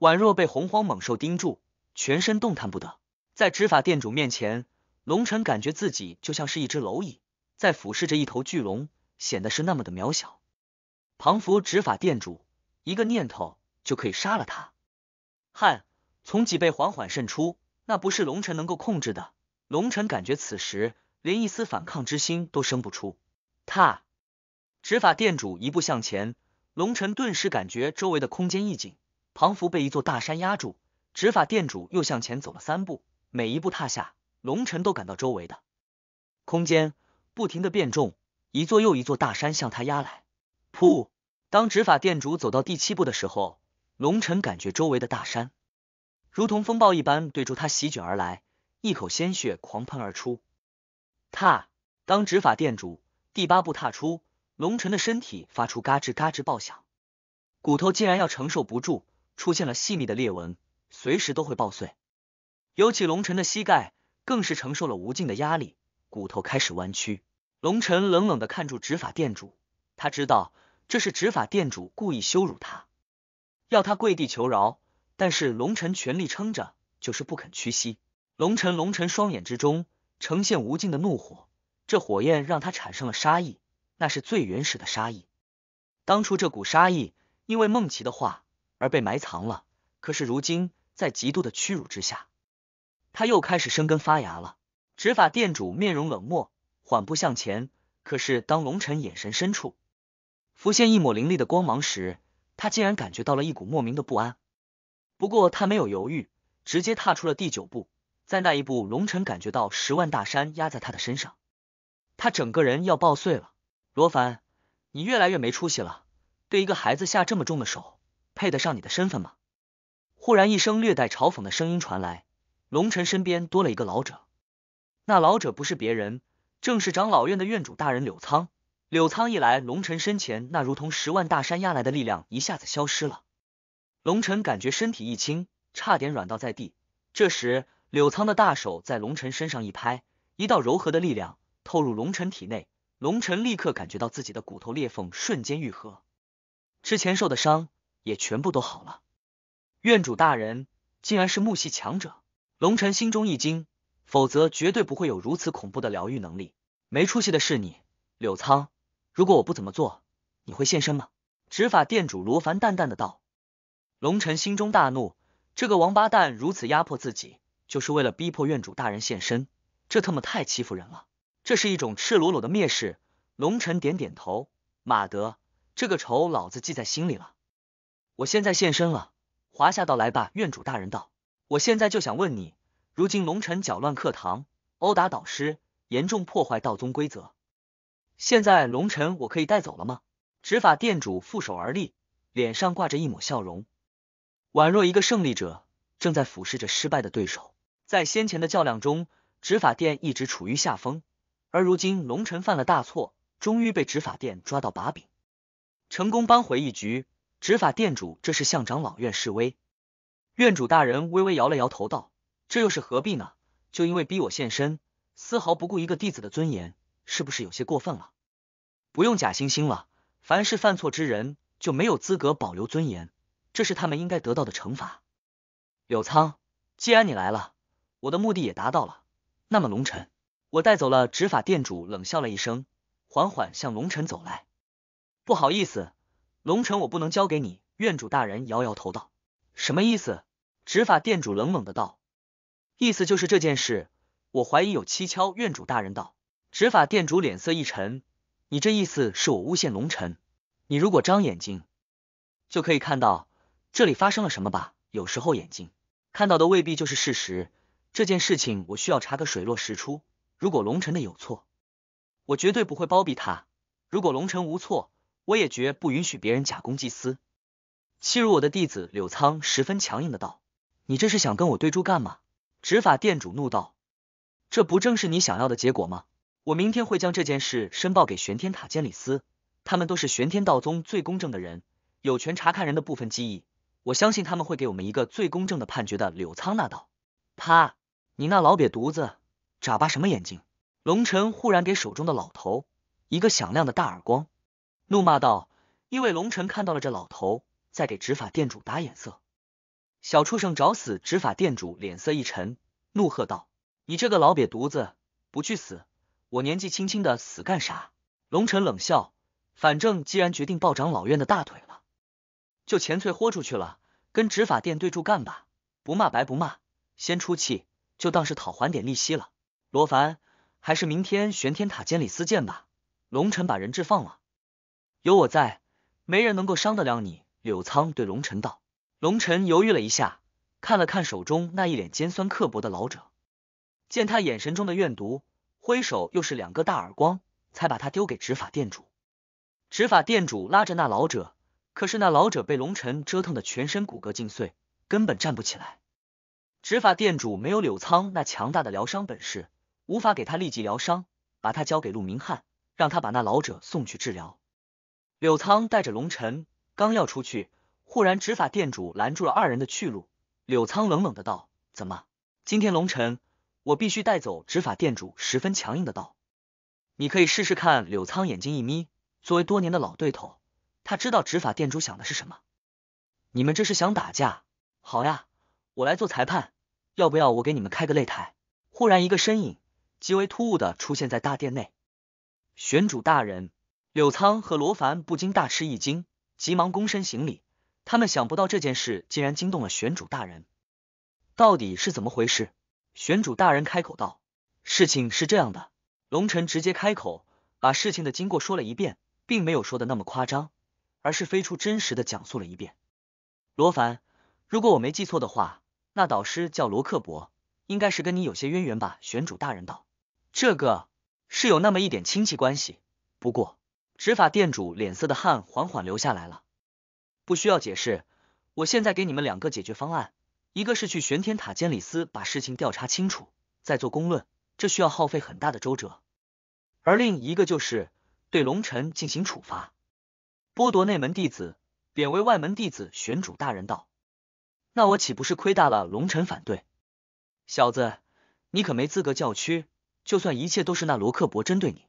宛若被洪荒猛兽盯住，全身动弹不得。在执法店主面前，龙辰感觉自己就像是一只蝼蚁，在俯视着一头巨龙，显得是那么的渺小。庞福执法店主一个念头就可以杀了他。汗从脊背缓缓渗出，那不是龙尘能够控制的。龙尘感觉此时连一丝反抗之心都生不出。踏，执法店主一步向前，龙尘顿时感觉周围的空间一紧，庞佛被一座大山压住。执法店主又向前走了三步，每一步踏下，龙尘都感到周围的空间不停的变重，一座又一座大山向他压来。噗！当执法店主走到第七步的时候。龙尘感觉周围的大山如同风暴一般对住他席卷而来，一口鲜血狂喷而出。踏，当执法店主第八步踏出，龙尘的身体发出嘎吱嘎吱爆响，骨头竟然要承受不住，出现了细密的裂纹，随时都会爆碎。尤其龙尘的膝盖更是承受了无尽的压力，骨头开始弯曲。龙尘冷冷的看住执法店主，他知道这是执法店主故意羞辱他。要他跪地求饶，但是龙尘全力撑着，就是不肯屈膝。龙尘，龙尘双眼之中呈现无尽的怒火，这火焰让他产生了杀意，那是最原始的杀意。当初这股杀意因为梦琪的话而被埋藏了，可是如今在极度的屈辱之下，他又开始生根发芽了。执法店主面容冷漠，缓步向前，可是当龙臣眼神深处浮现一抹凌厉的光芒时。他竟然感觉到了一股莫名的不安，不过他没有犹豫，直接踏出了第九步。在那一步，龙尘感觉到十万大山压在他的身上，他整个人要爆碎了。罗凡，你越来越没出息了，对一个孩子下这么重的手，配得上你的身份吗？忽然一声略带嘲讽的声音传来，龙辰身边多了一个老者，那老者不是别人，正是长老院的院主大人柳苍。柳苍一来，龙尘身前那如同十万大山压来的力量一下子消失了。龙尘感觉身体一轻，差点软倒在地。这时，柳苍的大手在龙尘身上一拍，一道柔和的力量透入龙尘体内。龙尘立刻感觉到自己的骨头裂缝瞬间愈合，之前受的伤也全部都好了。院主大人竟然是木系强者，龙尘心中一惊，否则绝对不会有如此恐怖的疗愈能力。没出息的是你，柳苍。如果我不怎么做，你会现身吗？执法店主罗凡淡淡的道。龙晨心中大怒，这个王八蛋如此压迫自己，就是为了逼迫院主大人现身，这特么太欺负人了，这是一种赤裸裸的蔑视。龙晨点点头，马德，这个仇老子记在心里了。我现在现身了，华夏道来吧，院主大人道。我现在就想问你，如今龙晨搅乱课堂，殴打导师，严重破坏道宗规则。现在龙尘我可以带走了吗？执法店主负手而立，脸上挂着一抹笑容，宛若一个胜利者，正在俯视着失败的对手。在先前的较量中，执法殿一直处于下风，而如今龙尘犯了大错，终于被执法殿抓到把柄，成功扳回一局。执法店主这是向长老院示威。院主大人微微摇了摇头，道：“这又是何必呢？就因为逼我现身，丝毫不顾一个弟子的尊严。”是不是有些过分了？不用假惺惺了，凡是犯错之人就没有资格保留尊严，这是他们应该得到的惩罚。柳苍，既然你来了，我的目的也达到了，那么龙尘，我带走了。执法店主冷笑了一声，缓缓向龙尘走来。不好意思，龙辰，我不能交给你。院主大人摇摇头道：“什么意思？”执法店主冷冷的道：“意思就是这件事，我怀疑有蹊跷。”院主大人道。执法店主脸色一沉，你这意思是我诬陷龙尘？你如果张眼睛，就可以看到这里发生了什么吧。有时候眼睛看到的未必就是事实。这件事情我需要查个水落石出。如果龙辰的有错，我绝对不会包庇他；如果龙辰无错，我也绝不允许别人假公济私，欺辱我的弟子。柳苍十分强硬的道：“你这是想跟我对猪干吗？”执法店主怒道：“这不正是你想要的结果吗？”我明天会将这件事申报给玄天塔监理司，他们都是玄天道宗最公正的人，有权查看人的部分记忆。我相信他们会给我们一个最公正的判决的。柳苍那道，他，你那老瘪犊子，眨巴什么眼睛？龙晨忽然给手中的老头一个响亮的大耳光，怒骂道：“因为龙晨看到了这老头在给执法店主打眼色，小畜生找死！”执法店主脸色一沉，怒喝道：“你这个老瘪犊子，不去死！”我年纪轻轻的，死干啥？龙尘冷笑，反正既然决定抱长老院的大腿了，就钱翠豁出去了，跟执法殿对住干吧，不骂白不骂，先出气，就当是讨还点利息了。罗凡，还是明天玄天塔监里私见吧。龙尘把人质放了，有我在，没人能够伤得了你。柳仓对龙尘道。龙尘犹豫了一下，看了看手中那一脸尖酸刻薄的老者，见他眼神中的怨毒。挥手又是两个大耳光，才把他丢给执法店主。执法店主拉着那老者，可是那老者被龙尘折腾的全身骨骼尽碎，根本站不起来。执法店主没有柳苍那强大的疗伤本事，无法给他立即疗伤，把他交给陆明翰，让他把那老者送去治疗。柳苍带着龙尘刚要出去，忽然执法店主拦住了二人的去路。柳苍冷冷的道：“怎么，今天龙尘我必须带走执法店主，十分强硬的道：“你可以试试看。”柳苍眼睛一眯，作为多年的老对头，他知道执法店主想的是什么。你们这是想打架？好呀，我来做裁判，要不要我给你们开个擂台？忽然，一个身影极为突兀的出现在大殿内，玄主大人。柳苍和罗凡不禁大吃一惊，急忙躬身行礼。他们想不到这件事竟然惊动了玄主大人，到底是怎么回事？玄主大人开口道：“事情是这样的。”龙晨直接开口，把事情的经过说了一遍，并没有说的那么夸张，而是飞出真实的讲述了一遍。罗凡，如果我没记错的话，那导师叫罗克伯，应该是跟你有些渊源吧？玄主大人道：“这个是有那么一点亲戚关系。”不过，执法店主脸色的汗缓缓流下来了。不需要解释，我现在给你们两个解决方案。一个是去玄天塔监理司把事情调查清楚，再做公论，这需要耗费很大的周折；而另一个就是对龙尘进行处罚，剥夺内门弟子，贬为外门弟子。玄主大人道，那我岂不是亏大了？龙辰反对，小子，你可没资格叫屈。就算一切都是那罗克伯针对你，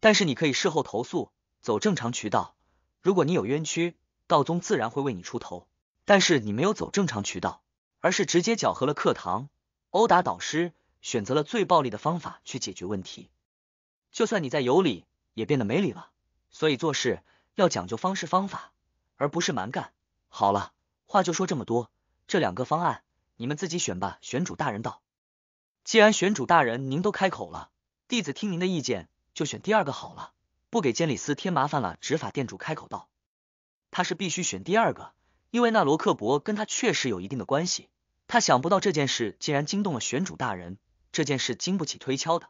但是你可以事后投诉，走正常渠道。如果你有冤屈，道宗自然会为你出头。但是你没有走正常渠道。而是直接搅和了课堂，殴打导师，选择了最暴力的方法去解决问题。就算你在有理，也变得没理了。所以做事要讲究方式方法，而不是蛮干。好了，话就说这么多，这两个方案你们自己选吧。玄主大人道，既然玄主大人您都开口了，弟子听您的意见，就选第二个好了，不给监理司添麻烦了。执法店主开口道，他是必须选第二个。因为那罗克伯跟他确实有一定的关系，他想不到这件事竟然惊动了玄主大人，这件事经不起推敲的。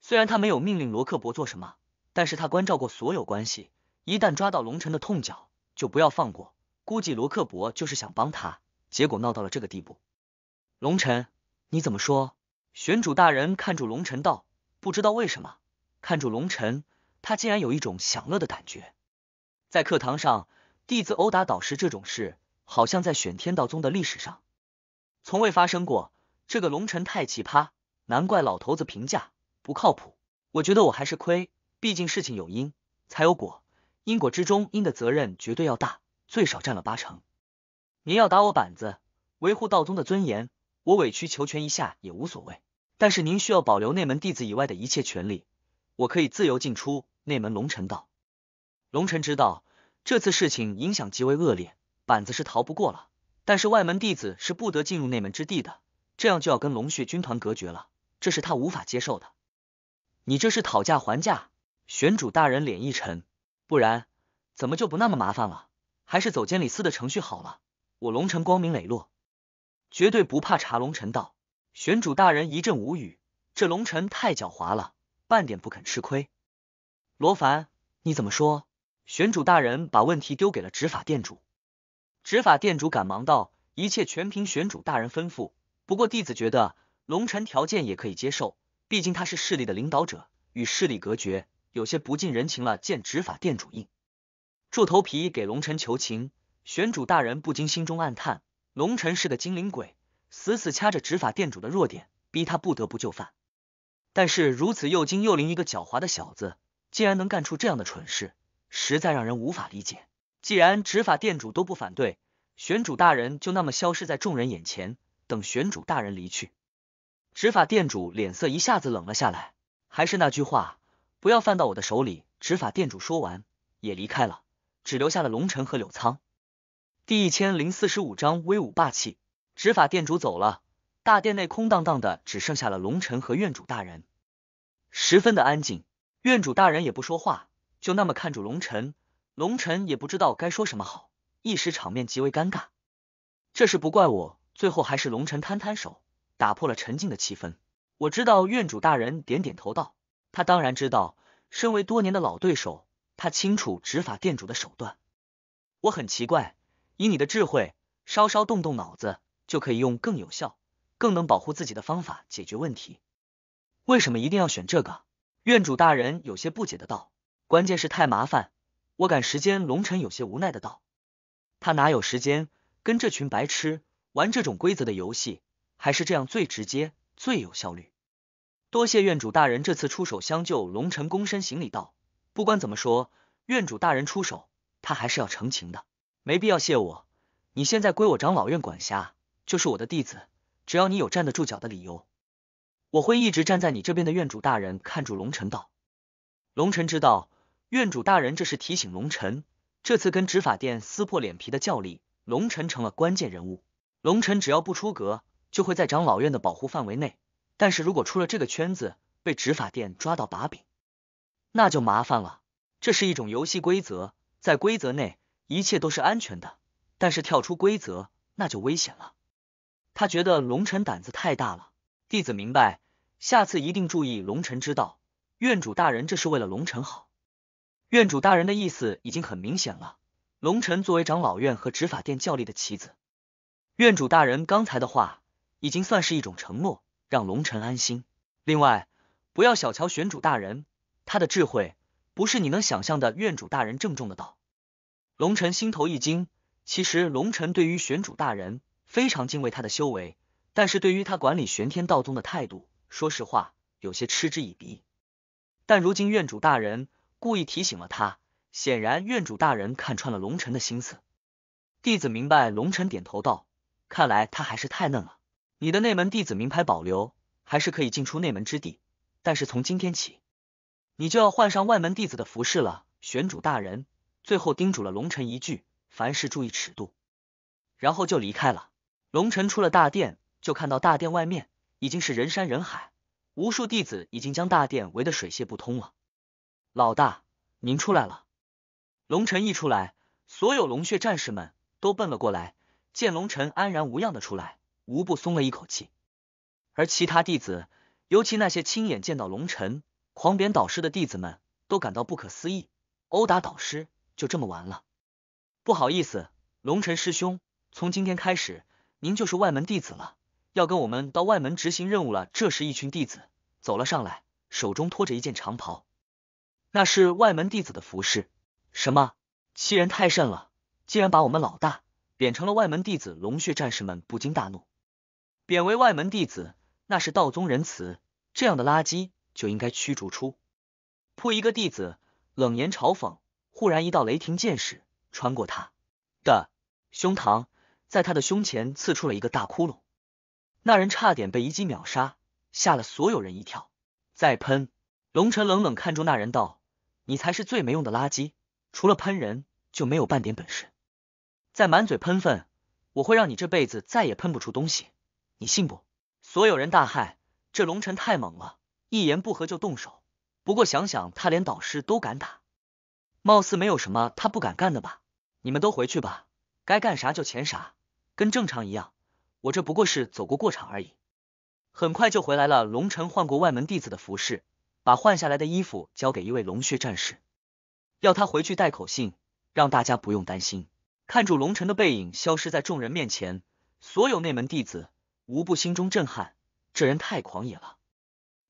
虽然他没有命令罗克伯做什么，但是他关照过所有关系，一旦抓到龙尘的痛脚，就不要放过。估计罗克伯就是想帮他，结果闹到了这个地步。龙尘，你怎么说？玄主大人看住龙尘道，不知道为什么看住龙尘，他竟然有一种享乐的感觉，在课堂上。弟子殴打导师这种事，好像在选天道宗的历史上从未发生过。这个龙臣太奇葩，难怪老头子评价不靠谱。我觉得我还是亏，毕竟事情有因才有果，因果之中因的责任绝对要大，最少占了八成。您要打我板子，维护道宗的尊严，我委曲求全一下也无所谓。但是您需要保留内门弟子以外的一切权利，我可以自由进出内门。龙尘道，龙辰知道。这次事情影响极为恶劣，板子是逃不过了。但是外门弟子是不得进入内门之地的，这样就要跟龙血军团隔绝了，这是他无法接受的。你这是讨价还价，玄主大人脸一沉，不然怎么就不那么麻烦了？还是走监理司的程序好了，我龙辰光明磊落，绝对不怕查龙辰道。玄主大人一阵无语，这龙辰太狡猾了，半点不肯吃亏。罗凡，你怎么说？玄主大人把问题丢给了执法店主，执法店主赶忙道：“一切全凭玄主大人吩咐。不过弟子觉得龙尘条件也可以接受，毕竟他是势力的领导者，与势力隔绝，有些不近人情了。”见执法店主应，皱头皮给龙辰求情。玄主大人不禁心中暗叹：龙辰是个精灵鬼，死死掐着执法店主的弱点，逼他不得不就范。但是如此又精又灵一个狡猾的小子，竟然能干出这样的蠢事！实在让人无法理解。既然执法店主都不反对，玄主大人就那么消失在众人眼前。等玄主大人离去，执法店主脸色一下子冷了下来。还是那句话，不要犯到我的手里。执法店主说完，也离开了，只留下了龙尘和柳仓。第一千零四十五章威武霸气。执法店主走了，大殿内空荡荡的，只剩下了龙尘和院主大人，十分的安静。院主大人也不说话。就那么看住龙尘，龙尘也不知道该说什么好，一时场面极为尴尬。这事不怪我，最后还是龙尘摊摊手，打破了沉静的气氛。我知道院主大人点点头道：“他当然知道，身为多年的老对手，他清楚执法店主的手段。我很奇怪，以你的智慧，稍稍动动脑子，就可以用更有效、更能保护自己的方法解决问题。为什么一定要选这个？”院主大人有些不解的道。关键是太麻烦，我赶时间。龙晨有些无奈的道：“他哪有时间跟这群白痴玩这种规则的游戏？还是这样最直接、最有效率。”多谢院主大人这次出手相救，龙尘躬身行礼道：“不管怎么说，院主大人出手，他还是要成情的。没必要谢我。你现在归我长老院管辖，就是我的弟子，只要你有站得住脚的理由，我会一直站在你这边的。”院主大人看住龙尘道：“龙尘知道。”院主大人，这是提醒龙尘，这次跟执法殿撕破脸皮的较力，龙尘成了关键人物。龙尘只要不出格，就会在长老院的保护范围内。但是如果出了这个圈子，被执法殿抓到把柄，那就麻烦了。这是一种游戏规则，在规则内一切都是安全的，但是跳出规则，那就危险了。他觉得龙辰胆子太大了。弟子明白，下次一定注意。龙辰知道，院主大人这是为了龙辰好。院主大人的意思已经很明显了。龙晨作为长老院和执法殿教力的棋子，院主大人刚才的话已经算是一种承诺，让龙晨安心。另外，不要小瞧玄主大人，他的智慧不是你能想象的。院主大人郑重的道。龙晨心头一惊。其实龙晨对于玄主大人非常敬畏他的修为，但是对于他管理玄天道宗的态度，说实话有些嗤之以鼻。但如今院主大人。故意提醒了他，显然院主大人看穿了龙尘的心思。弟子明白，龙尘点头道：“看来他还是太嫩了。”你的内门弟子名牌保留，还是可以进出内门之地，但是从今天起，你就要换上外门弟子的服饰了。”玄主大人最后叮嘱了龙辰一句：“凡事注意尺度。”然后就离开了。龙辰出了大殿，就看到大殿外面已经是人山人海，无数弟子已经将大殿围得水泄不通了。老大，您出来了。龙晨一出来，所有龙血战士们都奔了过来，见龙晨安然无恙的出来，无不松了一口气。而其他弟子，尤其那些亲眼见到龙晨狂扁导师的弟子们，都感到不可思议：殴打导师就这么完了？不好意思，龙晨师兄，从今天开始，您就是外门弟子了，要跟我们到外门执行任务了。这时，一群弟子走了上来，手中拖着一件长袍。那是外门弟子的服饰，什么欺人太甚了！竟然把我们老大贬成了外门弟子！龙血战士们不禁大怒，贬为外门弟子，那是道宗仁慈，这样的垃圾就应该驱逐出。破一个弟子，冷言嘲讽。忽然一道雷霆剑矢穿过他的胸膛，在他的胸前刺出了一个大窟窿。那人差点被一击秒杀，吓了所有人一跳。再喷，龙尘冷冷看住那人道。你才是最没用的垃圾，除了喷人就没有半点本事。再满嘴喷粪，我会让你这辈子再也喷不出东西，你信不？所有人大骇，这龙尘太猛了，一言不合就动手。不过想想他连导师都敢打，貌似没有什么他不敢干的吧？你们都回去吧，该干啥就干啥，跟正常一样。我这不过是走过过场而已。很快就回来了，龙尘换过外门弟子的服饰。把换下来的衣服交给一位龙血战士，要他回去带口信，让大家不用担心。看住龙晨的背影消失在众人面前，所有内门弟子无不心中震撼。这人太狂野了。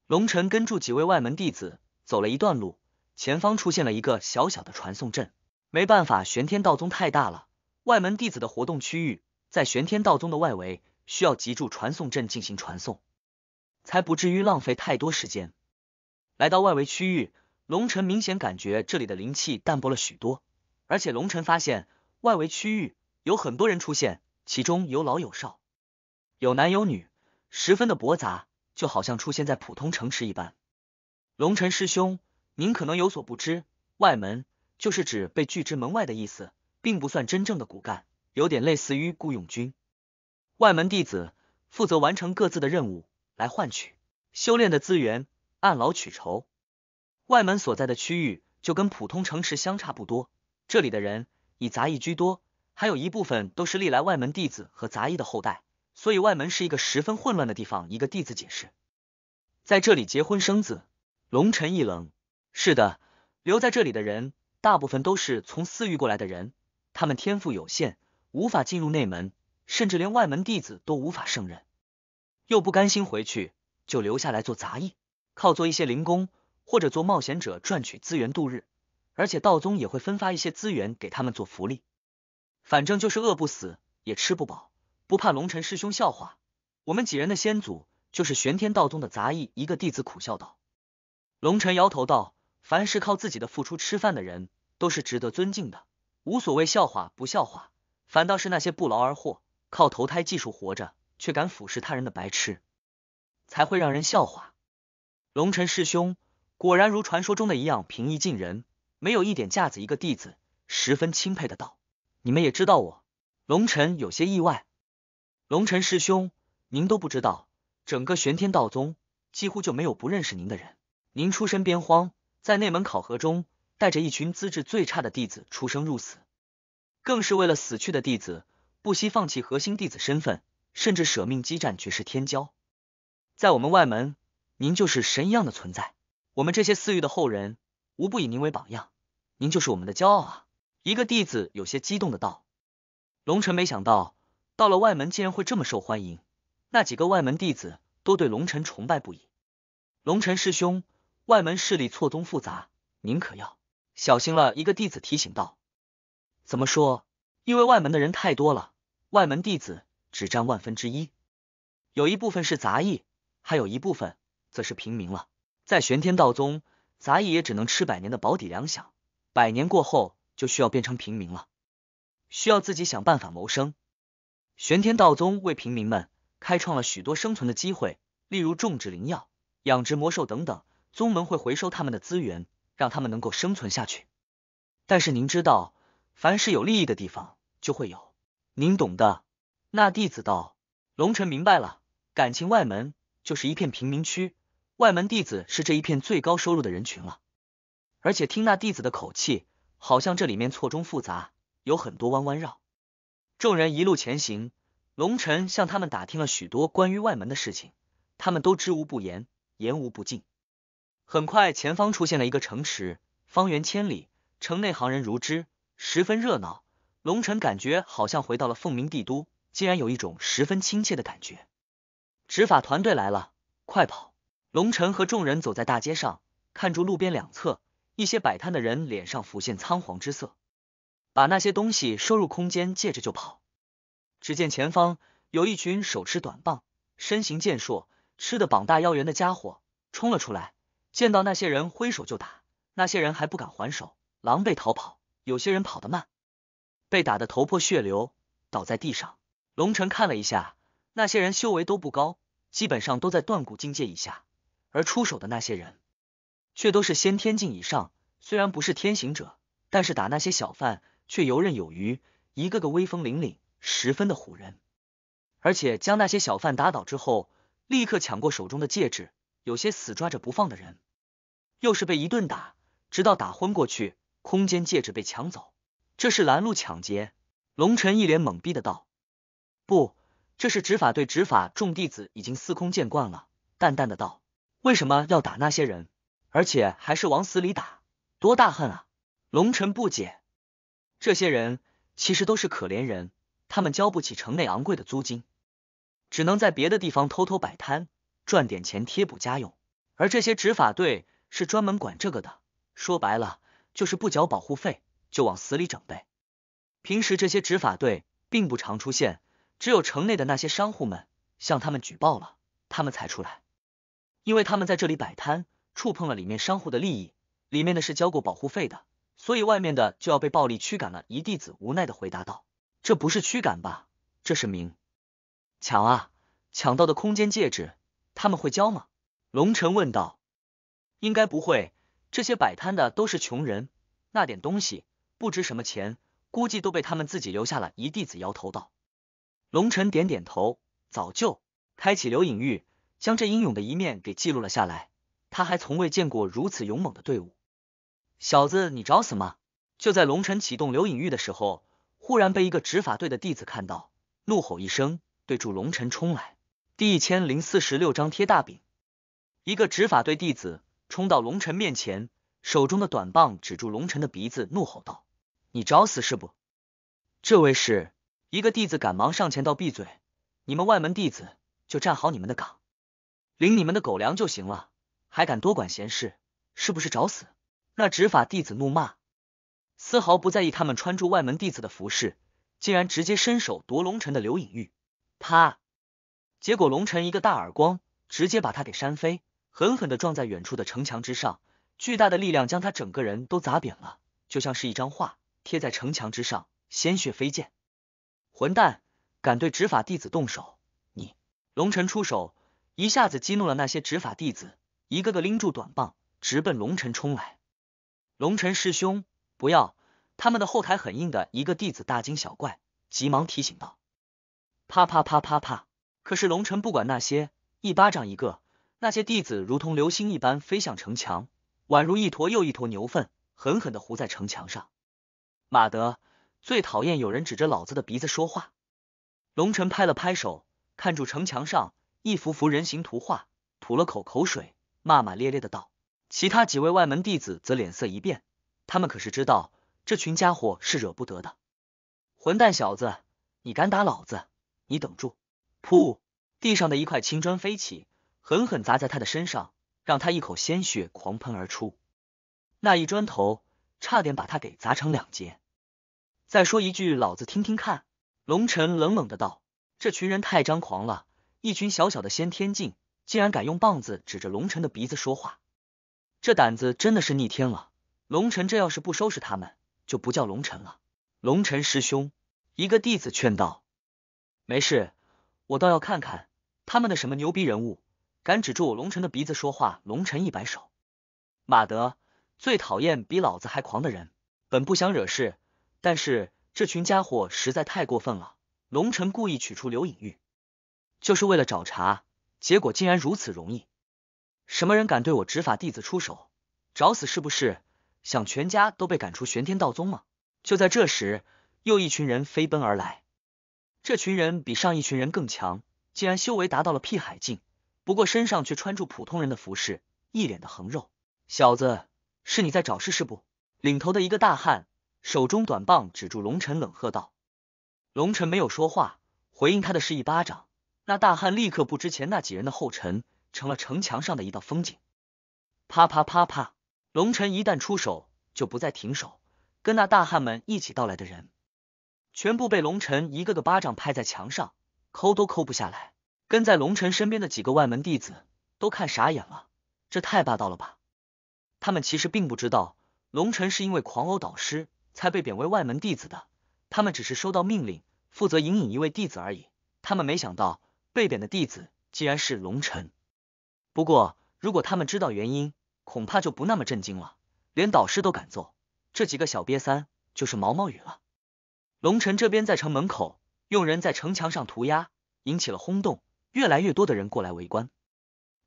龙晨跟住几位外门弟子走了一段路，前方出现了一个小小的传送阵。没办法，玄天道宗太大了，外门弟子的活动区域在玄天道宗的外围，需要集住传送阵进行传送，才不至于浪费太多时间。来到外围区域，龙尘明显感觉这里的灵气淡薄了许多，而且龙尘发现外围区域有很多人出现，其中有老有少，有男有女，十分的驳杂，就好像出现在普通城池一般。龙尘师兄，您可能有所不知，外门就是指被拒之门外的意思，并不算真正的骨干，有点类似于雇佣军。外门弟子负责完成各自的任务来换取修炼的资源。按劳取酬，外门所在的区域就跟普通城池相差不多。这里的人以杂役居多，还有一部分都是历来外门弟子和杂役的后代。所以外门是一个十分混乱的地方。一个弟子解释，在这里结婚生子。龙尘一冷，是的，留在这里的人大部分都是从私域过来的人，他们天赋有限，无法进入内门，甚至连外门弟子都无法胜任，又不甘心回去，就留下来做杂役。靠做一些零工或者做冒险者赚取资源度日，而且道宗也会分发一些资源给他们做福利。反正就是饿不死也吃不饱，不怕龙尘师兄笑话。我们几人的先祖就是玄天道宗的杂役。一个弟子苦笑道。龙辰摇头道：“凡是靠自己的付出吃饭的人，都是值得尊敬的，无所谓笑话不笑话。反倒是那些不劳而获，靠投胎技术活着却敢腐蚀他人的白痴，才会让人笑话。”龙尘师兄果然如传说中的一样平易近人，没有一点架子。一个弟子十分钦佩的道：“你们也知道我龙尘有些意外。”龙尘师兄，您都不知道，整个玄天道宗几乎就没有不认识您的人。您出身边荒，在内门考核中带着一群资质最差的弟子出生入死，更是为了死去的弟子不惜放弃核心弟子身份，甚至舍命激战绝世天骄。在我们外门。您就是神一样的存在，我们这些四域的后人无不以您为榜样，您就是我们的骄傲啊！一个弟子有些激动的道。龙晨没想到到了外门竟然会这么受欢迎，那几个外门弟子都对龙晨崇拜不已。龙晨师兄，外门势力错综复杂，您可要小心了。一个弟子提醒道。怎么说？因为外门的人太多了，外门弟子只占万分之一，有一部分是杂役，还有一部分。则是平民了。在玄天道宗，杂役也只能吃百年的保底粮饷，百年过后就需要变成平民了，需要自己想办法谋生。玄天道宗为平民们开创了许多生存的机会，例如种植灵药、养殖魔兽等等，宗门会回收他们的资源，让他们能够生存下去。但是您知道，凡是有利益的地方就会有，您懂的。那弟子道：“龙尘明白了，感情外门就是一片贫民区。”外门弟子是这一片最高收入的人群了，而且听那弟子的口气，好像这里面错综复杂，有很多弯弯绕。众人一路前行，龙尘向他们打听了许多关于外门的事情，他们都知无不言，言无不尽。很快，前方出现了一个城池，方圆千里，城内行人如织，十分热闹。龙晨感觉好像回到了凤鸣帝都，竟然有一种十分亲切的感觉。执法团队来了，快跑！龙尘和众人走在大街上，看着路边两侧一些摆摊的人脸上浮现仓皇之色，把那些东西收入空间借着就跑。只见前方有一群手持短棒、身形健硕、吃的膀大腰圆的家伙冲了出来，见到那些人挥手就打，那些人还不敢还手，狼狈逃跑。有些人跑得慢，被打得头破血流，倒在地上。龙城看了一下，那些人修为都不高，基本上都在断骨境界以下。而出手的那些人，却都是先天境以上。虽然不是天行者，但是打那些小贩却游刃有余，一个个威风凛凛，十分的唬人。而且将那些小贩打倒之后，立刻抢过手中的戒指。有些死抓着不放的人，又是被一顿打，直到打昏过去，空间戒指被抢走。这是拦路抢劫？龙尘一脸懵逼的道：“不，这是执法队执法。”众弟子已经司空见惯了，淡淡的道。为什么要打那些人，而且还是往死里打？多大恨啊！龙尘不解，这些人其实都是可怜人，他们交不起城内昂贵的租金，只能在别的地方偷偷摆摊，赚点钱贴补家用。而这些执法队是专门管这个的，说白了就是不缴保护费就往死里整呗。平时这些执法队并不常出现，只有城内的那些商户们向他们举报了，他们才出来。因为他们在这里摆摊，触碰了里面商户的利益，里面的是交过保护费的，所以外面的就要被暴力驱赶了。一弟子无奈的回答道：“这不是驱赶吧？这是明抢啊！抢到的空间戒指，他们会交吗？”龙晨问道：“应该不会，这些摆摊的都是穷人，那点东西不值什么钱，估计都被他们自己留下了。”一弟子摇头道：“龙晨点点头，早就开启留影玉。”将这英勇的一面给记录了下来。他还从未见过如此勇猛的队伍。小子，你找死吗？就在龙晨启动留影域的时候，忽然被一个执法队的弟子看到，怒吼一声，对住龙晨冲来。第一千零四十六章贴大饼。一个执法队弟子冲到龙晨面前，手中的短棒指住龙晨的鼻子，怒吼道：“你找死是不？”这位是一个弟子，赶忙上前道：“闭嘴！你们外门弟子就站好你们的岗。”领你们的狗粮就行了，还敢多管闲事，是不是找死？那执法弟子怒骂，丝毫不在意他们穿住外门弟子的服饰，竟然直接伸手夺龙尘的流影玉。啪！结果龙尘一个大耳光，直接把他给扇飞，狠狠的撞在远处的城墙之上，巨大的力量将他整个人都砸扁了，就像是一张画贴在城墙之上，鲜血飞溅。混蛋，敢对执法弟子动手！你，龙尘出手。一下子激怒了那些执法弟子，一个个拎住短棒，直奔龙尘冲来。龙尘师兄，不要！他们的后台很硬的一个弟子大惊小怪，急忙提醒道：“啪啪啪啪啪！”可是龙尘不管那些，一巴掌一个，那些弟子如同流星一般飞向城墙，宛如一坨又一坨牛粪，狠狠的糊在城墙上。马德，最讨厌有人指着老子的鼻子说话。龙尘拍了拍手，看住城墙上。一幅幅人形图画，吐了口口水，骂骂咧咧的道。其他几位外门弟子则脸色一变，他们可是知道这群家伙是惹不得的。混蛋小子，你敢打老子？你等住！噗，地上的一块青砖飞起，狠狠砸在他的身上，让他一口鲜血狂喷而出。那一砖头差点把他给砸成两截。再说一句，老子听听看。龙尘冷冷的道：“这群人太张狂了。”一群小小的先天境，竟然敢用棒子指着龙晨的鼻子说话，这胆子真的是逆天了！龙晨这要是不收拾他们，就不叫龙晨了。龙晨师兄，一个弟子劝道：“没事，我倒要看看他们的什么牛逼人物，敢指住我龙晨的鼻子说话。”龙晨一摆手：“马德，最讨厌比老子还狂的人。本不想惹事，但是这群家伙实在太过分了。”龙晨故意取出刘影玉。就是为了找茬，结果竟然如此容易。什么人敢对我执法弟子出手？找死是不是？想全家都被赶出玄天道宗吗？就在这时，又一群人飞奔而来。这群人比上一群人更强，竟然修为达到了辟海境。不过身上却穿着普通人的服饰，一脸的横肉。小子，是你在找事是不？领头的一个大汉手中短棒指住龙晨，冷喝道：“龙晨，没有说话，回应他的是一巴掌。”那大汉立刻不知前那几人的后尘，成了城墙上的一道风景。啪啪啪啪，龙尘一旦出手，就不再停手。跟那大汉们一起到来的人，全部被龙尘一个个巴掌拍在墙上，抠都抠不下来。跟在龙辰身边的几个外门弟子都看傻眼了，这太霸道了吧？他们其实并不知道，龙辰是因为狂殴导师才被贬为外门弟子的。他们只是收到命令，负责引引一位弟子而已。他们没想到。被贬的弟子竟然是龙尘。不过如果他们知道原因，恐怕就不那么震惊了。连导师都敢揍，这几个小瘪三就是毛毛雨了。龙尘这边在城门口，用人在城墙上涂鸦，引起了轰动，越来越多的人过来围观。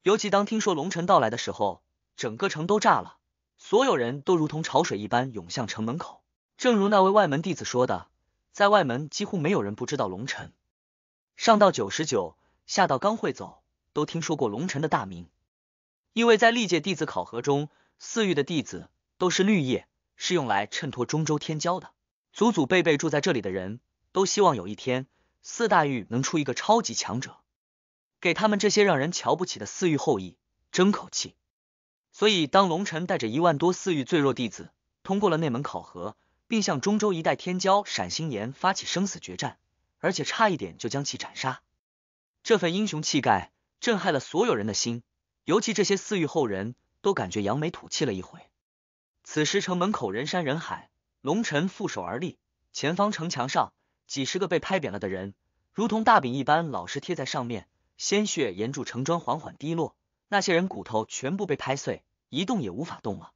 尤其当听说龙晨到来的时候，整个城都炸了，所有人都如同潮水一般涌向城门口。正如那位外门弟子说的，在外门几乎没有人不知道龙晨。上到九十九，下到刚会走，都听说过龙晨的大名。因为在历届弟子考核中，四域的弟子都是绿叶，是用来衬托中州天骄的。祖祖辈辈住在这里的人，都希望有一天四大域能出一个超级强者，给他们这些让人瞧不起的四域后裔争口气。所以，当龙晨带着一万多四域最弱弟子通过了内门考核，并向中州一代天骄闪星岩发起生死决战。而且差一点就将其斩杀，这份英雄气概震撼了所有人的心，尤其这些四域后人，都感觉扬眉吐气了一回。此时城门口人山人海，龙尘负手而立，前方城墙上几十个被拍扁了的人，如同大饼一般，老实贴在上面，鲜血沿着城砖缓缓滴落，那些人骨头全部被拍碎，一动也无法动了。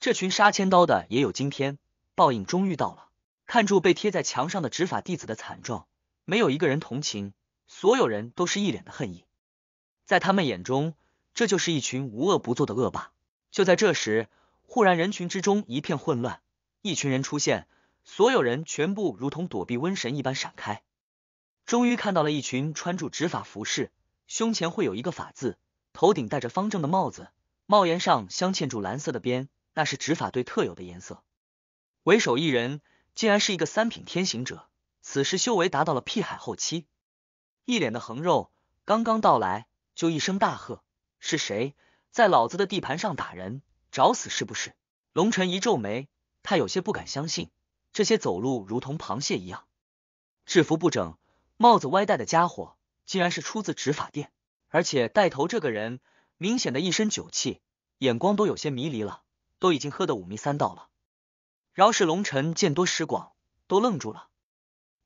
这群杀千刀的也有今天，报应终于到了。看住被贴在墙上的执法弟子的惨状，没有一个人同情，所有人都是一脸的恨意。在他们眼中，这就是一群无恶不作的恶霸。就在这时，忽然人群之中一片混乱，一群人出现，所有人全部如同躲避瘟神一般闪开。终于看到了一群穿住执法服饰，胸前会有一个法字，头顶戴着方正的帽子，帽檐上镶嵌住蓝色的边，那是执法队特有的颜色。为首一人。竟然是一个三品天行者，此时修为达到了辟海后期，一脸的横肉，刚刚到来就一声大喝：“是谁在老子的地盘上打人？找死是不是？”龙晨一皱眉，他有些不敢相信，这些走路如同螃蟹一样，制服不整，帽子歪戴的家伙，竟然是出自执法殿，而且带头这个人明显的一身酒气，眼光都有些迷离了，都已经喝得五迷三道了。饶是龙尘见多识广，都愣住了。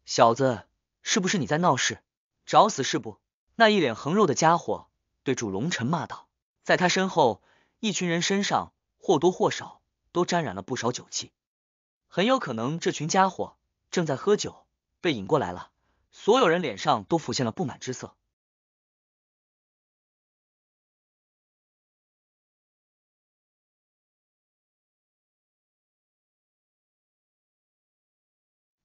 小子，是不是你在闹事？找死是不？那一脸横肉的家伙对住龙尘骂道。在他身后，一群人身上或多或少都沾染了不少酒气，很有可能这群家伙正在喝酒，被引过来了。所有人脸上都浮现了不满之色。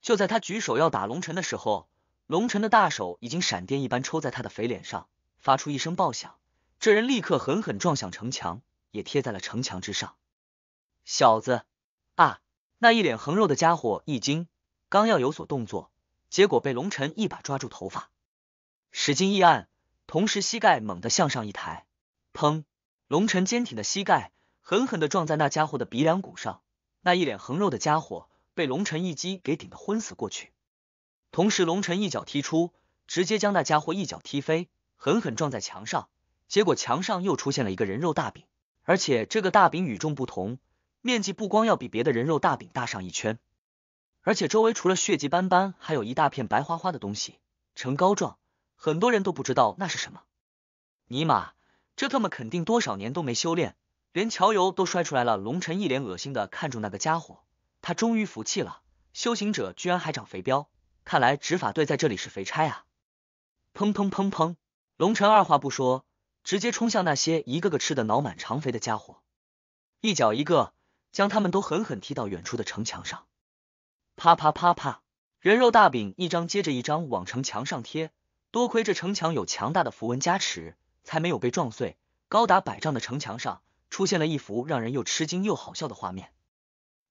就在他举手要打龙尘的时候，龙尘的大手已经闪电一般抽在他的肥脸上，发出一声爆响。这人立刻狠狠撞向城墙，也贴在了城墙之上。小子啊，那一脸横肉的家伙一惊，刚要有所动作，结果被龙尘一把抓住头发，使劲一按，同时膝盖猛地向上一抬，砰！龙尘坚挺的膝盖狠狠的撞在那家伙的鼻梁骨上，那一脸横肉的家伙。被龙晨一击给顶得昏死过去，同时龙晨一脚踢出，直接将那家伙一脚踢飞，狠狠撞在墙上，结果墙上又出现了一个人肉大饼，而且这个大饼与众不同，面积不光要比别的人肉大饼大上一圈，而且周围除了血迹斑斑，还有一大片白花花的东西，呈膏状，很多人都不知道那是什么。尼玛，这特么肯定多少年都没修炼，连桥油都摔出来了。龙晨一脸恶心的看住那个家伙。他终于服气了，修行者居然还长肥膘，看来执法队在这里是肥差啊！砰砰砰砰，龙尘二话不说，直接冲向那些一个个吃的脑满肠肥的家伙，一脚一个，将他们都狠狠踢到远处的城墙上。啪啪啪啪，人肉大饼一张接着一张往城墙上贴，多亏这城墙有强大的符文加持，才没有被撞碎。高达百丈的城墙上出现了一幅让人又吃惊又好笑的画面。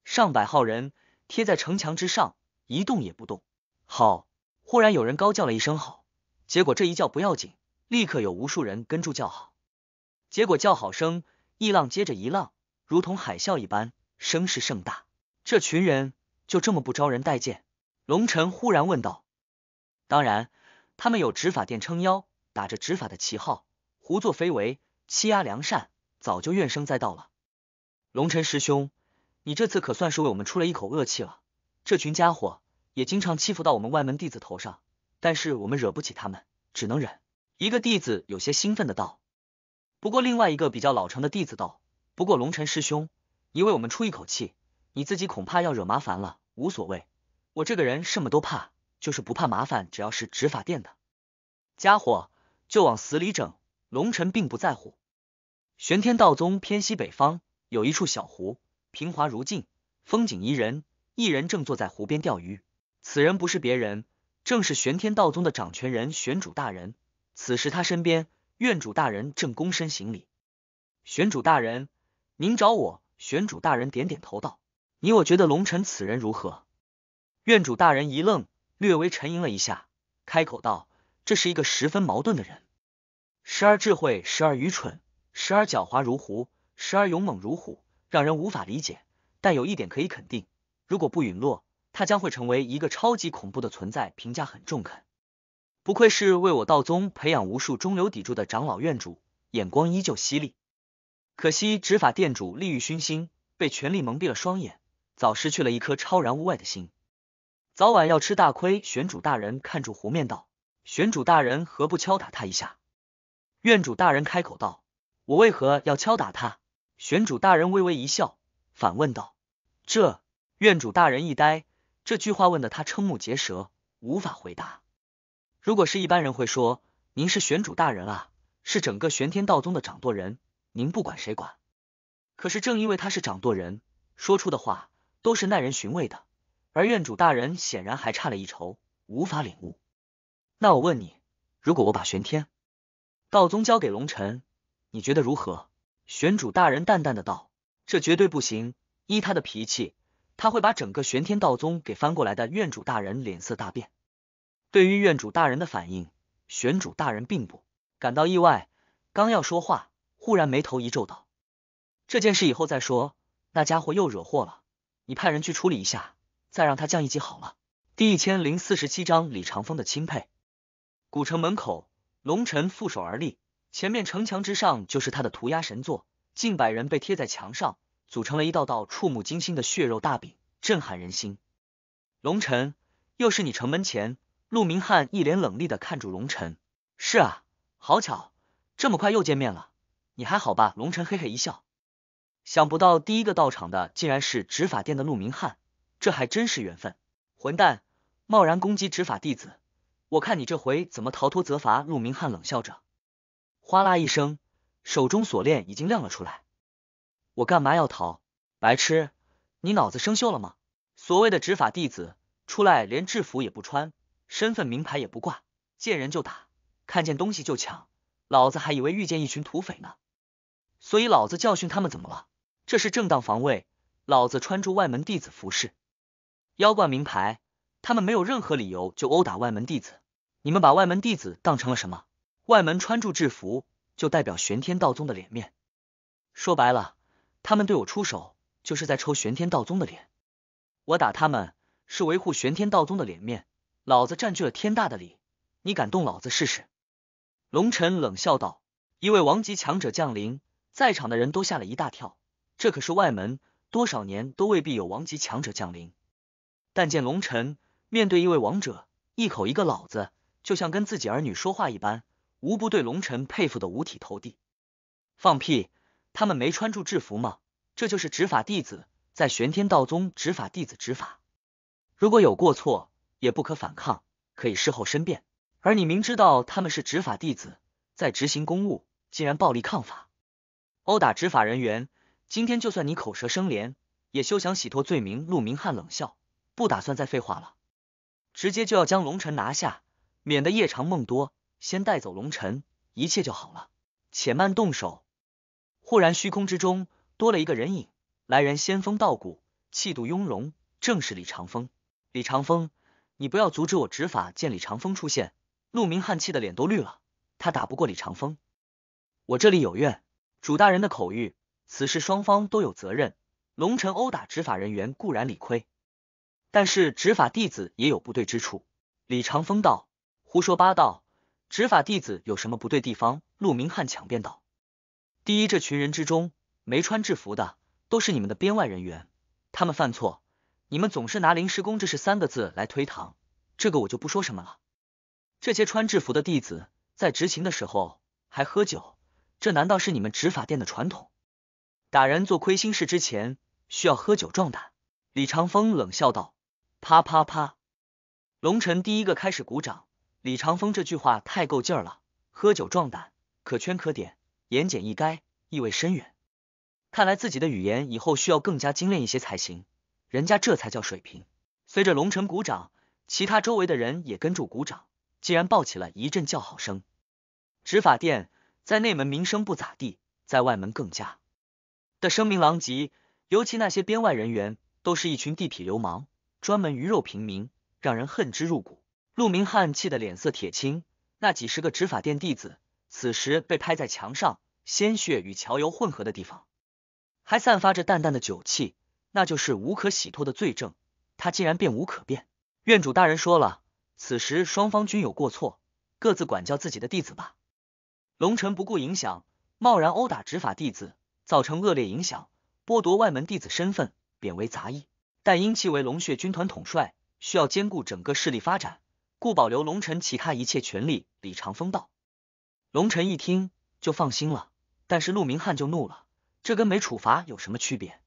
上百号人贴在城墙之上，一动也不动。好，忽然有人高叫了一声“好”，结果这一叫不要紧，立刻有无数人跟住叫好。结果叫好声一浪接着一浪，如同海啸一般，声势盛大。这群人就这么不招人待见。龙尘忽然问道：“当然，他们有执法殿撑腰，打着执法的旗号，胡作非为，欺压良善，早就怨声载道了。”龙辰师兄。你这次可算是为我们出了一口恶气了。这群家伙也经常欺负到我们外门弟子头上，但是我们惹不起他们，只能忍。一个弟子有些兴奋的道。不过另外一个比较老成的弟子道：“不过龙尘师兄，你为我们出一口气，你自己恐怕要惹麻烦了。无所谓，我这个人什么都怕，就是不怕麻烦。只要是执法殿的家伙，就往死里整。”龙尘并不在乎。玄天道宗偏西北方有一处小湖。平滑如镜，风景宜人。一人正坐在湖边钓鱼，此人不是别人，正是玄天道宗的掌权人玄主大人。此时他身边，院主大人正躬身行礼。玄主大人，您找我？玄主大人点点头道：“你我觉得龙晨此人如何？”院主大人一愣，略微沉吟了一下，开口道：“这是一个十分矛盾的人，时而智慧，时而愚蠢，时而狡猾如狐，时而勇猛如虎。”让人无法理解，但有一点可以肯定，如果不陨落，他将会成为一个超级恐怖的存在。评价很中肯，不愧是为我道宗培养无数中流砥柱的长老院主，眼光依旧犀利。可惜执法殿主利欲熏心，被权力蒙蔽了双眼，早失去了一颗超然物外的心，早晚要吃大亏。玄主大人看住湖面道：“玄主大人何不敲打他一下？”院主大人开口道：“我为何要敲打他？”玄主大人微微一笑，反问道：“这院主大人一呆，这句话问的他瞠目结舌，无法回答。如果是一般人，会说您是玄主大人啊，是整个玄天道宗的掌舵人，您不管谁管。可是正因为他是掌舵人，说出的话都是耐人寻味的。而院主大人显然还差了一筹，无法领悟。那我问你，如果我把玄天道宗交给龙尘，你觉得如何？”玄主大人淡淡的道：“这绝对不行，依他的脾气，他会把整个玄天道宗给翻过来的。”院主大人脸色大变，对于院主大人的反应，玄主大人并不感到意外。刚要说话，忽然眉头一皱道：“这件事以后再说，那家伙又惹祸了，你派人去处理一下，再让他降一级好了。”第一千零四十七章李长风的钦佩。古城门口，龙尘负手而立。前面城墙之上就是他的涂鸦神作，近百人被贴在墙上，组成了一道道触目惊心的血肉大饼，震撼人心。龙尘，又是你城门前。陆明翰一脸冷厉的看住龙尘。是啊，好巧，这么快又见面了。你还好吧？龙尘嘿嘿一笑，想不到第一个到场的竟然是执法殿的陆明翰，这还真是缘分。混蛋，贸然攻击执法弟子，我看你这回怎么逃脱责罚。陆明翰冷笑着。哗啦一声，手中锁链已经亮了出来。我干嘛要逃？白痴，你脑子生锈了吗？所谓的执法弟子出来连制服也不穿，身份名牌也不挂，见人就打，看见东西就抢，老子还以为遇见一群土匪呢。所以老子教训他们怎么了？这是正当防卫。老子穿住外门弟子服饰，妖怪名牌，他们没有任何理由就殴打外门弟子。你们把外门弟子当成了什么？外门穿住制服，就代表玄天道宗的脸面。说白了，他们对我出手，就是在抽玄天道宗的脸。我打他们，是维护玄天道宗的脸面。老子占据了天大的理，你敢动老子试试？龙晨冷笑道：“一位王级强者降临，在场的人都吓了一大跳。这可是外门多少年都未必有王级强者降临。但见龙晨面对一位王者，一口一个老子，就像跟自己儿女说话一般。”无不对龙臣佩服的五体投地。放屁！他们没穿住制服吗？这就是执法弟子在玄天道宗执法弟子执法。如果有过错，也不可反抗，可以事后申辩。而你明知道他们是执法弟子在执行公务，竟然暴力抗法，殴打执法人员。今天就算你口舌生莲，也休想洗脱罪名。陆明翰冷笑，不打算再废话了，直接就要将龙臣拿下，免得夜长梦多。先带走龙尘，一切就好了。且慢动手！忽然虚空之中多了一个人影，来人仙风道骨，气度雍容，正是李长风。李长风，你不要阻止我执法！见李长风出现，陆明汉气的脸都绿了，他打不过李长风。我这里有怨主大人的口谕，此事双方都有责任。龙尘殴打执法人员固然理亏，但是执法弟子也有不对之处。李长风道：胡说八道！执法弟子有什么不对地方？陆明汉抢辩道：“第一，这群人之中没穿制服的都是你们的编外人员，他们犯错，你们总是拿临时工这是三个字来推搪，这个我就不说什么了。这些穿制服的弟子在执勤的时候还喝酒，这难道是你们执法店的传统？打人做亏心事之前需要喝酒壮胆？”李长风冷笑道：“啪啪啪！”龙晨第一个开始鼓掌。李长风这句话太够劲儿了，喝酒壮胆，可圈可点，言简意赅，意味深远。看来自己的语言以后需要更加精炼一些才行。人家这才叫水平。随着龙晨鼓掌，其他周围的人也跟着鼓掌，竟然爆起了一阵叫好声。执法殿在内门名声不咋地，在外门更加的声名狼藉。尤其那些编外人员，都是一群地痞流氓，专门鱼肉平民，让人恨之入骨。陆明翰气得脸色铁青，那几十个执法殿弟子此时被拍在墙上，鲜血与桥油混合的地方，还散发着淡淡的酒气，那就是无可洗脱的罪证。他竟然变无可辩。院主大人说了，此时双方均有过错，各自管教自己的弟子吧。龙晨不顾影响，贸然殴打执法弟子，造成恶劣影响，剥夺外门弟子身份，贬为杂役。但因其为龙血军团统帅，需要兼顾整个势力发展。故保留龙尘其他一切权利。李长风道，龙尘一听就放心了，但是陆明翰就怒了，这跟没处罚有什么区别？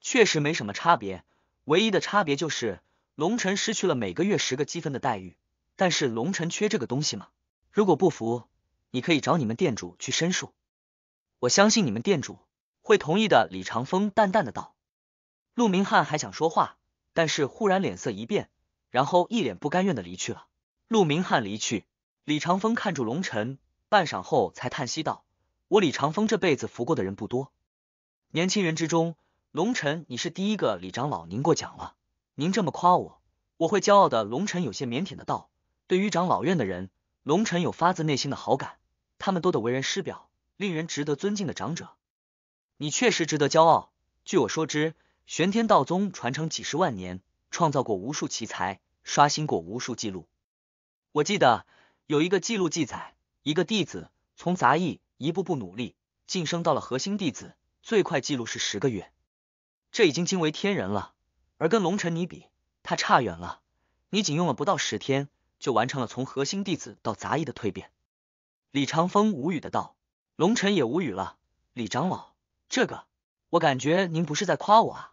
确实没什么差别，唯一的差别就是龙辰失去了每个月十个积分的待遇。但是龙辰缺这个东西吗？如果不服，你可以找你们店主去申诉，我相信你们店主会同意的。李长风淡淡的道，陆明翰还想说话，但是忽然脸色一变。然后一脸不甘愿的离去了。陆明汉离去，李长风看住龙晨，半晌后才叹息道：“我李长风这辈子服过的人不多，年轻人之中，龙晨你是第一个。”李长老，您过奖了，您这么夸我，我会骄傲的。龙晨有些腼腆的道：“对于长老院的人，龙晨有发自内心的好感，他们都的为人师表，令人值得尊敬的长者。你确实值得骄傲。据我说之，玄天道宗传承几十万年。”创造过无数奇才，刷新过无数记录。我记得有一个记录记载，一个弟子从杂役一步步努力晋升到了核心弟子，最快记录是十个月，这已经惊为天人了。而跟龙尘你比，他差远了。你仅用了不到十天，就完成了从核心弟子到杂役的蜕变。李长风无语的道，龙尘也无语了。李长老，这个我感觉您不是在夸我啊，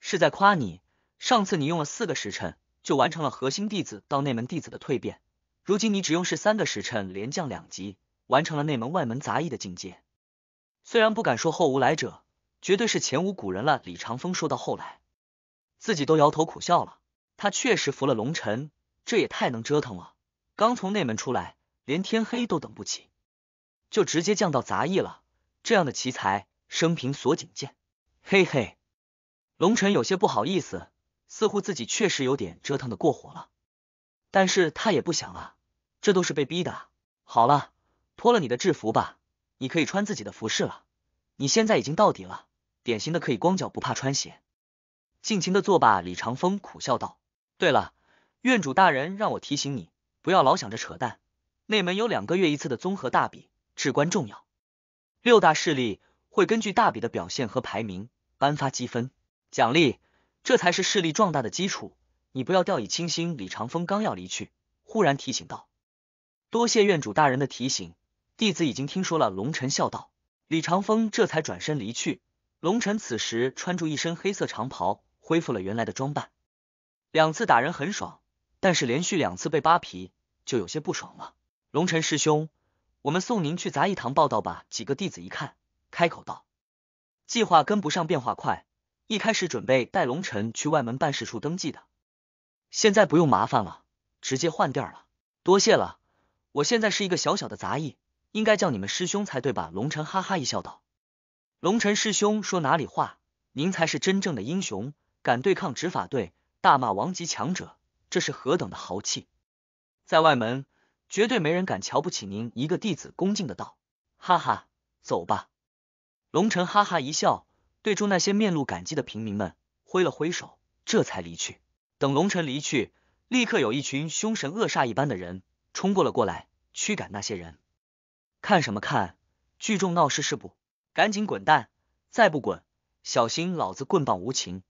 是在夸你。上次你用了四个时辰就完成了核心弟子到内门弟子的蜕变，如今你只用是三个时辰连降两级，完成了内门外门杂役的境界。虽然不敢说后无来者，绝对是前无古人了。李长风说到后来，自己都摇头苦笑了。他确实服了龙尘，这也太能折腾了。刚从内门出来，连天黑都等不起，就直接降到杂役了。这样的奇才，生平所仅见。嘿嘿，龙辰有些不好意思。似乎自己确实有点折腾的过火了，但是他也不想啊，这都是被逼的。好了，脱了你的制服吧，你可以穿自己的服饰了。你现在已经到底了，典型的可以光脚不怕穿鞋，尽情的做吧。李长风苦笑道。对了，院主大人让我提醒你，不要老想着扯淡。内门有两个月一次的综合大比，至关重要。六大势力会根据大比的表现和排名颁发积分奖励。这才是势力壮大的基础，你不要掉以轻心。李长风刚要离去，忽然提醒道：“多谢院主大人的提醒，弟子已经听说了。”龙晨笑道。李长风这才转身离去。龙晨此时穿着一身黑色长袍，恢复了原来的装扮。两次打人很爽，但是连续两次被扒皮，就有些不爽了。龙晨师兄，我们送您去杂役堂报道吧。几个弟子一看，开口道：“计划跟不上变化快。”一开始准备带龙晨去外门办事处登记的，现在不用麻烦了，直接换地儿了。多谢了，我现在是一个小小的杂役，应该叫你们师兄才对吧？龙晨哈哈一笑道：“龙晨师兄说哪里话，您才是真正的英雄，敢对抗执法队，大骂王级强者，这是何等的豪气！在外门，绝对没人敢瞧不起您一个弟子。”恭敬的道：“哈哈，走吧。”龙晨哈哈一笑。对住那些面露感激的平民们，挥了挥手，这才离去。等龙尘离去，立刻有一群凶神恶煞一般的人冲过了过来，驱赶那些人。看什么看？聚众闹事是不？赶紧滚蛋！再不滚，小心老子棍棒无情！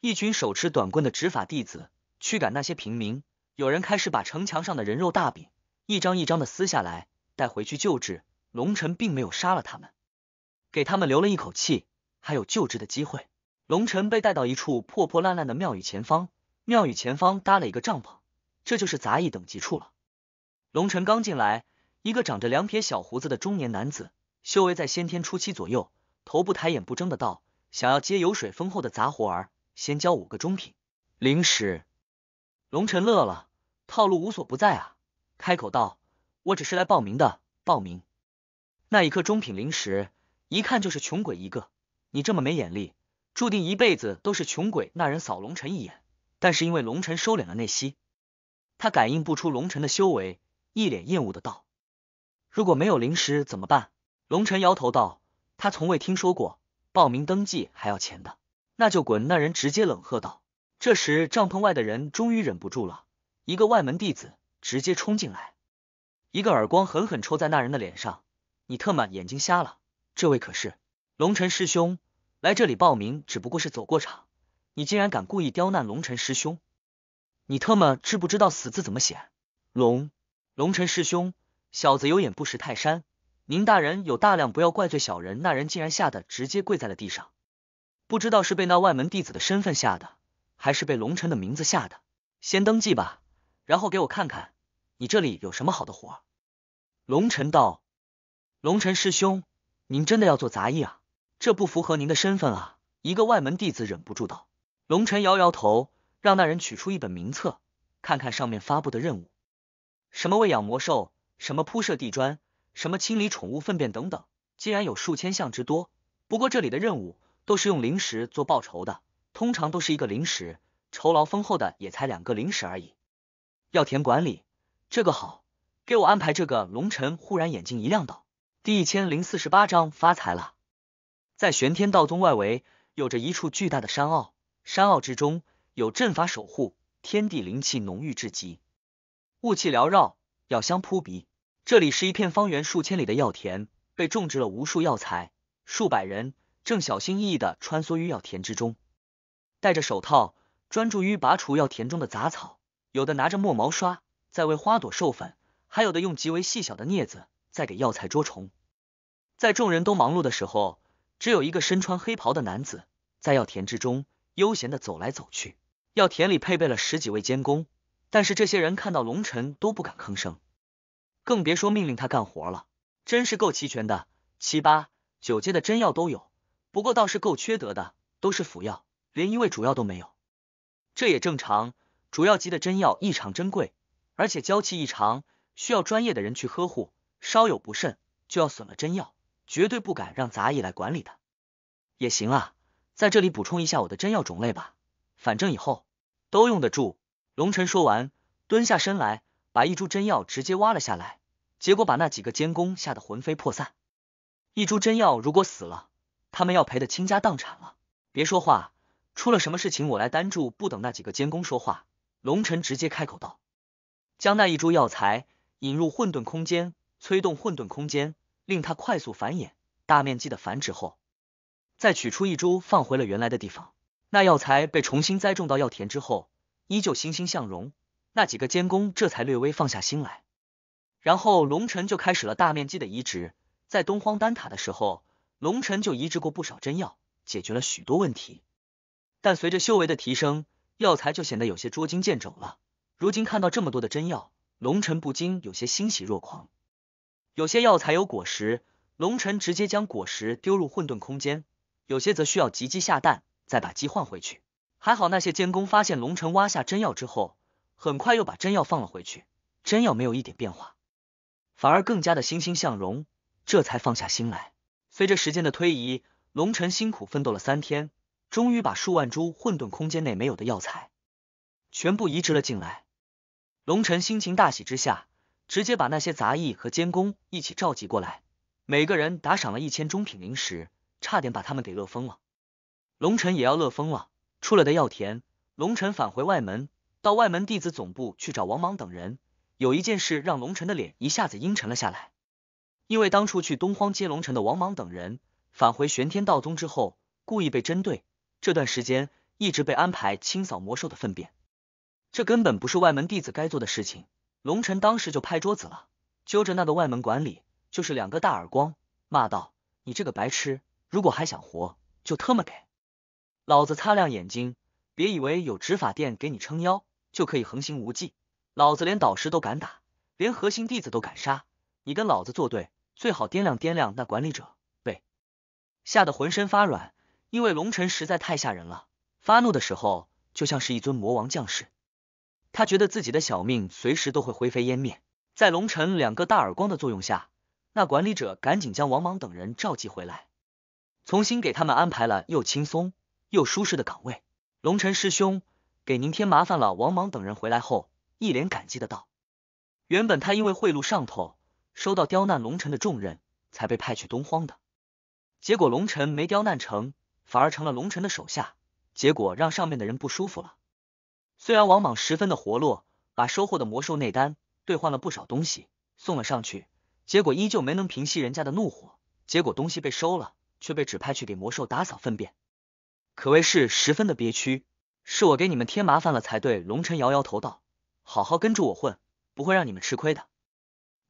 一群手持短棍的执法弟子驱赶那些平民，有人开始把城墙上的人肉大饼一张一张的撕下来，带回去救治。龙尘并没有杀了他们，给他们留了一口气。还有救治的机会。龙晨被带到一处破破烂烂的庙宇前方，庙宇前方搭了一个帐篷，这就是杂役等级处了。龙晨刚进来，一个长着两撇小胡子的中年男子，修为在先天初期左右，头部抬眼不睁的道：“想要接油水丰厚的杂活儿，先交五个中品灵石。”龙晨乐了，套路无所不在啊！开口道：“我只是来报名的，报名。”那一刻，中品灵石，一看就是穷鬼一个。你这么没眼力，注定一辈子都是穷鬼。那人扫龙尘一眼，但是因为龙尘收敛了内息，他感应不出龙尘的修为，一脸厌恶的道：“如果没有灵石怎么办？”龙尘摇头道：“他从未听说过报名登记还要钱的，那就滚！”那人直接冷喝道。这时帐篷外的人终于忍不住了，一个外门弟子直接冲进来，一个耳光狠狠抽在那人的脸上：“你特么眼睛瞎了？这位可是？”龙尘师兄来这里报名只不过是走过场，你竟然敢故意刁难龙尘师兄，你特么知不知道“死”字怎么写？龙龙尘师兄，小子有眼不识泰山，您大人有大量，不要怪罪小人。那人竟然吓得直接跪在了地上，不知道是被那外门弟子的身份吓的，还是被龙尘的名字吓的。先登记吧，然后给我看看你这里有什么好的活。龙尘道：“龙尘师兄，您真的要做杂役啊？”这不符合您的身份啊！一个外门弟子忍不住道。龙尘摇摇头，让那人取出一本名册，看看上面发布的任务，什么喂养魔兽，什么铺设地砖，什么清理宠物粪便等等，竟然有数千项之多。不过这里的任务都是用零食做报酬的，通常都是一个零食，酬劳丰厚的也才两个零食而已。要填管理，这个好，给我安排这个。龙尘忽然眼睛一亮道：“第一千零四十八章发财了。”在玄天道宗外围，有着一处巨大的山坳，山坳之中有阵法守护，天地灵气浓郁至极，雾气缭绕，药香扑鼻。这里是一片方圆数千里的药田，被种植了无数药材，数百人正小心翼翼地穿梭于药田之中，戴着手套，专注于拔除药田中的杂草；有的拿着墨毛刷在为花朵授粉，还有的用极为细小的镊子在给药材捉虫。在众人都忙碌的时候。只有一个身穿黑袍的男子在药田之中悠闲的走来走去。药田里配备了十几位监工，但是这些人看到龙尘都不敢吭声，更别说命令他干活了。真是够齐全的，七八九阶的真药都有，不过倒是够缺德的，都是辅药，连一味主药都没有。这也正常，主药级的真药异常珍贵，而且娇气异常，需要专业的人去呵护，稍有不慎就要损了真药。绝对不敢让杂役来管理的，也行啊，在这里补充一下我的真药种类吧，反正以后都用得住。龙晨说完，蹲下身来，把一株真药直接挖了下来，结果把那几个监工吓得魂飞魄散。一株真药如果死了，他们要赔的倾家荡产了。别说话，出了什么事情我来担住。不等那几个监工说话，龙晨直接开口道：“将那一株药材引入混沌空间，催动混沌空间。”令它快速繁衍，大面积的繁殖后，再取出一株放回了原来的地方。那药材被重新栽种到药田之后，依旧欣欣向荣。那几个监工这才略微放下心来。然后龙晨就开始了大面积的移植。在东荒丹塔的时候，龙晨就移植过不少真药，解决了许多问题。但随着修为的提升，药材就显得有些捉襟见肘了。如今看到这么多的真药，龙晨不禁有些欣喜若狂。有些药材有果实，龙尘直接将果实丢入混沌空间；有些则需要急机下蛋，再把鸡换回去。还好那些监工发现龙尘挖下真药之后，很快又把真药放了回去，真药没有一点变化，反而更加的欣欣向荣，这才放下心来。随着时间的推移，龙尘辛苦奋斗了三天，终于把数万株混沌空间内没有的药材全部移植了进来。龙尘心情大喜之下。直接把那些杂役和监工一起召集过来，每个人打赏了一千中品灵石，差点把他们给乐疯了。龙尘也要乐疯了。出了的药田，龙尘返回外门，到外门弟子总部去找王莽等人。有一件事让龙辰的脸一下子阴沉了下来，因为当初去东荒接龙辰的王莽等人返回玄天道宗之后，故意被针对，这段时间一直被安排清扫魔兽的粪便，这根本不是外门弟子该做的事情。龙尘当时就拍桌子了，揪着那个外门管理就是两个大耳光，骂道：“你这个白痴，如果还想活，就特么给老子擦亮眼睛，别以为有执法殿给你撑腰就可以横行无忌。老子连导师都敢打，连核心弟子都敢杀，你跟老子作对，最好掂量掂量那管理者。”被吓得浑身发软，因为龙辰实在太吓人了，发怒的时候就像是一尊魔王降世。他觉得自己的小命随时都会灰飞烟灭，在龙晨两个大耳光的作用下，那管理者赶紧将王莽等人召集回来，重新给他们安排了又轻松又舒适的岗位。龙晨师兄，给您添麻烦了。王莽等人回来后，一脸感激的道：“原本他因为贿赂上头，收到刁难龙晨的重任，才被派去东荒的。结果龙晨没刁难成，反而成了龙晨的手下，结果让上面的人不舒服了。”虽然王莽十分的活络，把收获的魔兽内丹兑换了不少东西送了上去，结果依旧没能平息人家的怒火。结果东西被收了，却被指派去给魔兽打扫粪便，可谓是十分的憋屈。是我给你们添麻烦了才对。龙尘摇摇头道：“好好跟着我混，不会让你们吃亏的。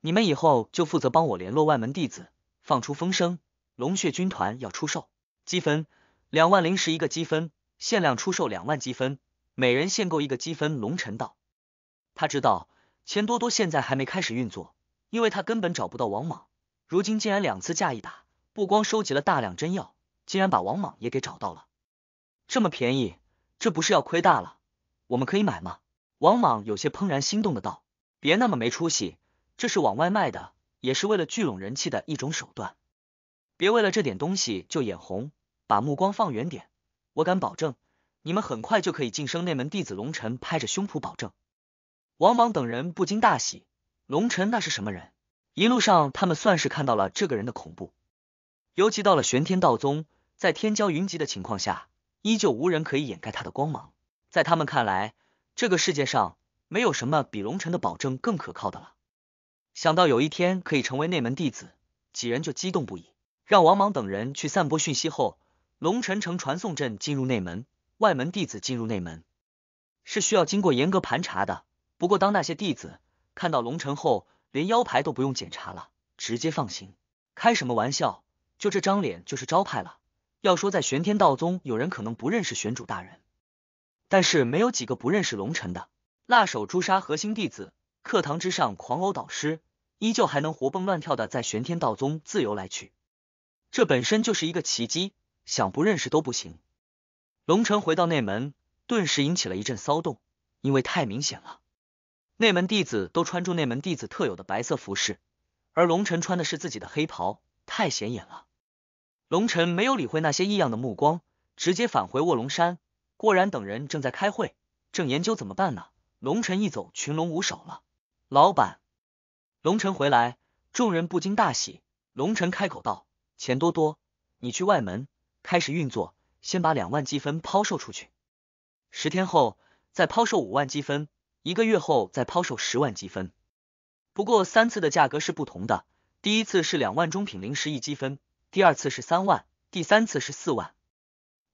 你们以后就负责帮我联络外门弟子，放出风声，龙血军团要出售积分，两万零十一个积分，限量出售两万积分。”每人限购一个积分。龙尘道，他知道钱多多现在还没开始运作，因为他根本找不到王莽。如今竟然两次架一打，不光收集了大量真药，竟然把王莽也给找到了。这么便宜，这不是要亏大了？我们可以买吗？王莽有些怦然心动的道，别那么没出息，这是往外卖的，也是为了聚拢人气的一种手段。别为了这点东西就眼红，把目光放远点，我敢保证。你们很快就可以晋升内门弟子。龙尘拍着胸脯保证，王莽等人不禁大喜。龙尘那是什么人？一路上他们算是看到了这个人的恐怖，尤其到了玄天道宗，在天骄云集的情况下，依旧无人可以掩盖他的光芒。在他们看来，这个世界上没有什么比龙尘的保证更可靠的了。想到有一天可以成为内门弟子，几人就激动不已。让王莽等人去散播讯息后，龙尘乘传送阵进入内门。外门弟子进入内门，是需要经过严格盘查的。不过，当那些弟子看到龙晨后，连腰牌都不用检查了，直接放行。开什么玩笑？就这张脸就是招牌了。要说在玄天道宗，有人可能不认识玄主大人，但是没有几个不认识龙辰的。辣手诛杀核心弟子，课堂之上狂殴导师，依旧还能活蹦乱跳的在玄天道宗自由来去，这本身就是一个奇迹，想不认识都不行。龙晨回到内门，顿时引起了一阵骚动，因为太明显了。内门弟子都穿住内门弟子特有的白色服饰，而龙晨穿的是自己的黑袍，太显眼了。龙晨没有理会那些异样的目光，直接返回卧龙山。郭然，等人正在开会，正研究怎么办呢。龙晨一走，群龙无首了。老板，龙晨回来，众人不禁大喜。龙晨开口道：“钱多多，你去外门开始运作。”先把两万积分抛售出去，十天后再抛售五万积分，一个月后再抛售十万积分。不过三次的价格是不同的，第一次是两万中品零食一积分，第二次是三万，第三次是四万，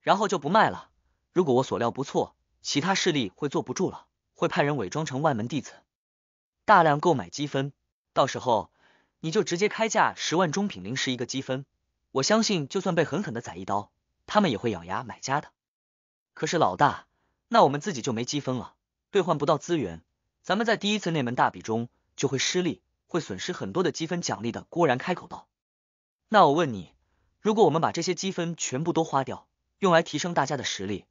然后就不卖了。如果我所料不错，其他势力会坐不住了，会派人伪装成外门弟子，大量购买积分。到时候你就直接开价十万中品零食一个积分，我相信就算被狠狠的宰一刀。他们也会咬牙买家的，可是老大，那我们自己就没积分了，兑换不到资源，咱们在第一次内门大比中就会失利，会损失很多的积分奖励的。郭然开口道：“那我问你，如果我们把这些积分全部都花掉，用来提升大家的实力，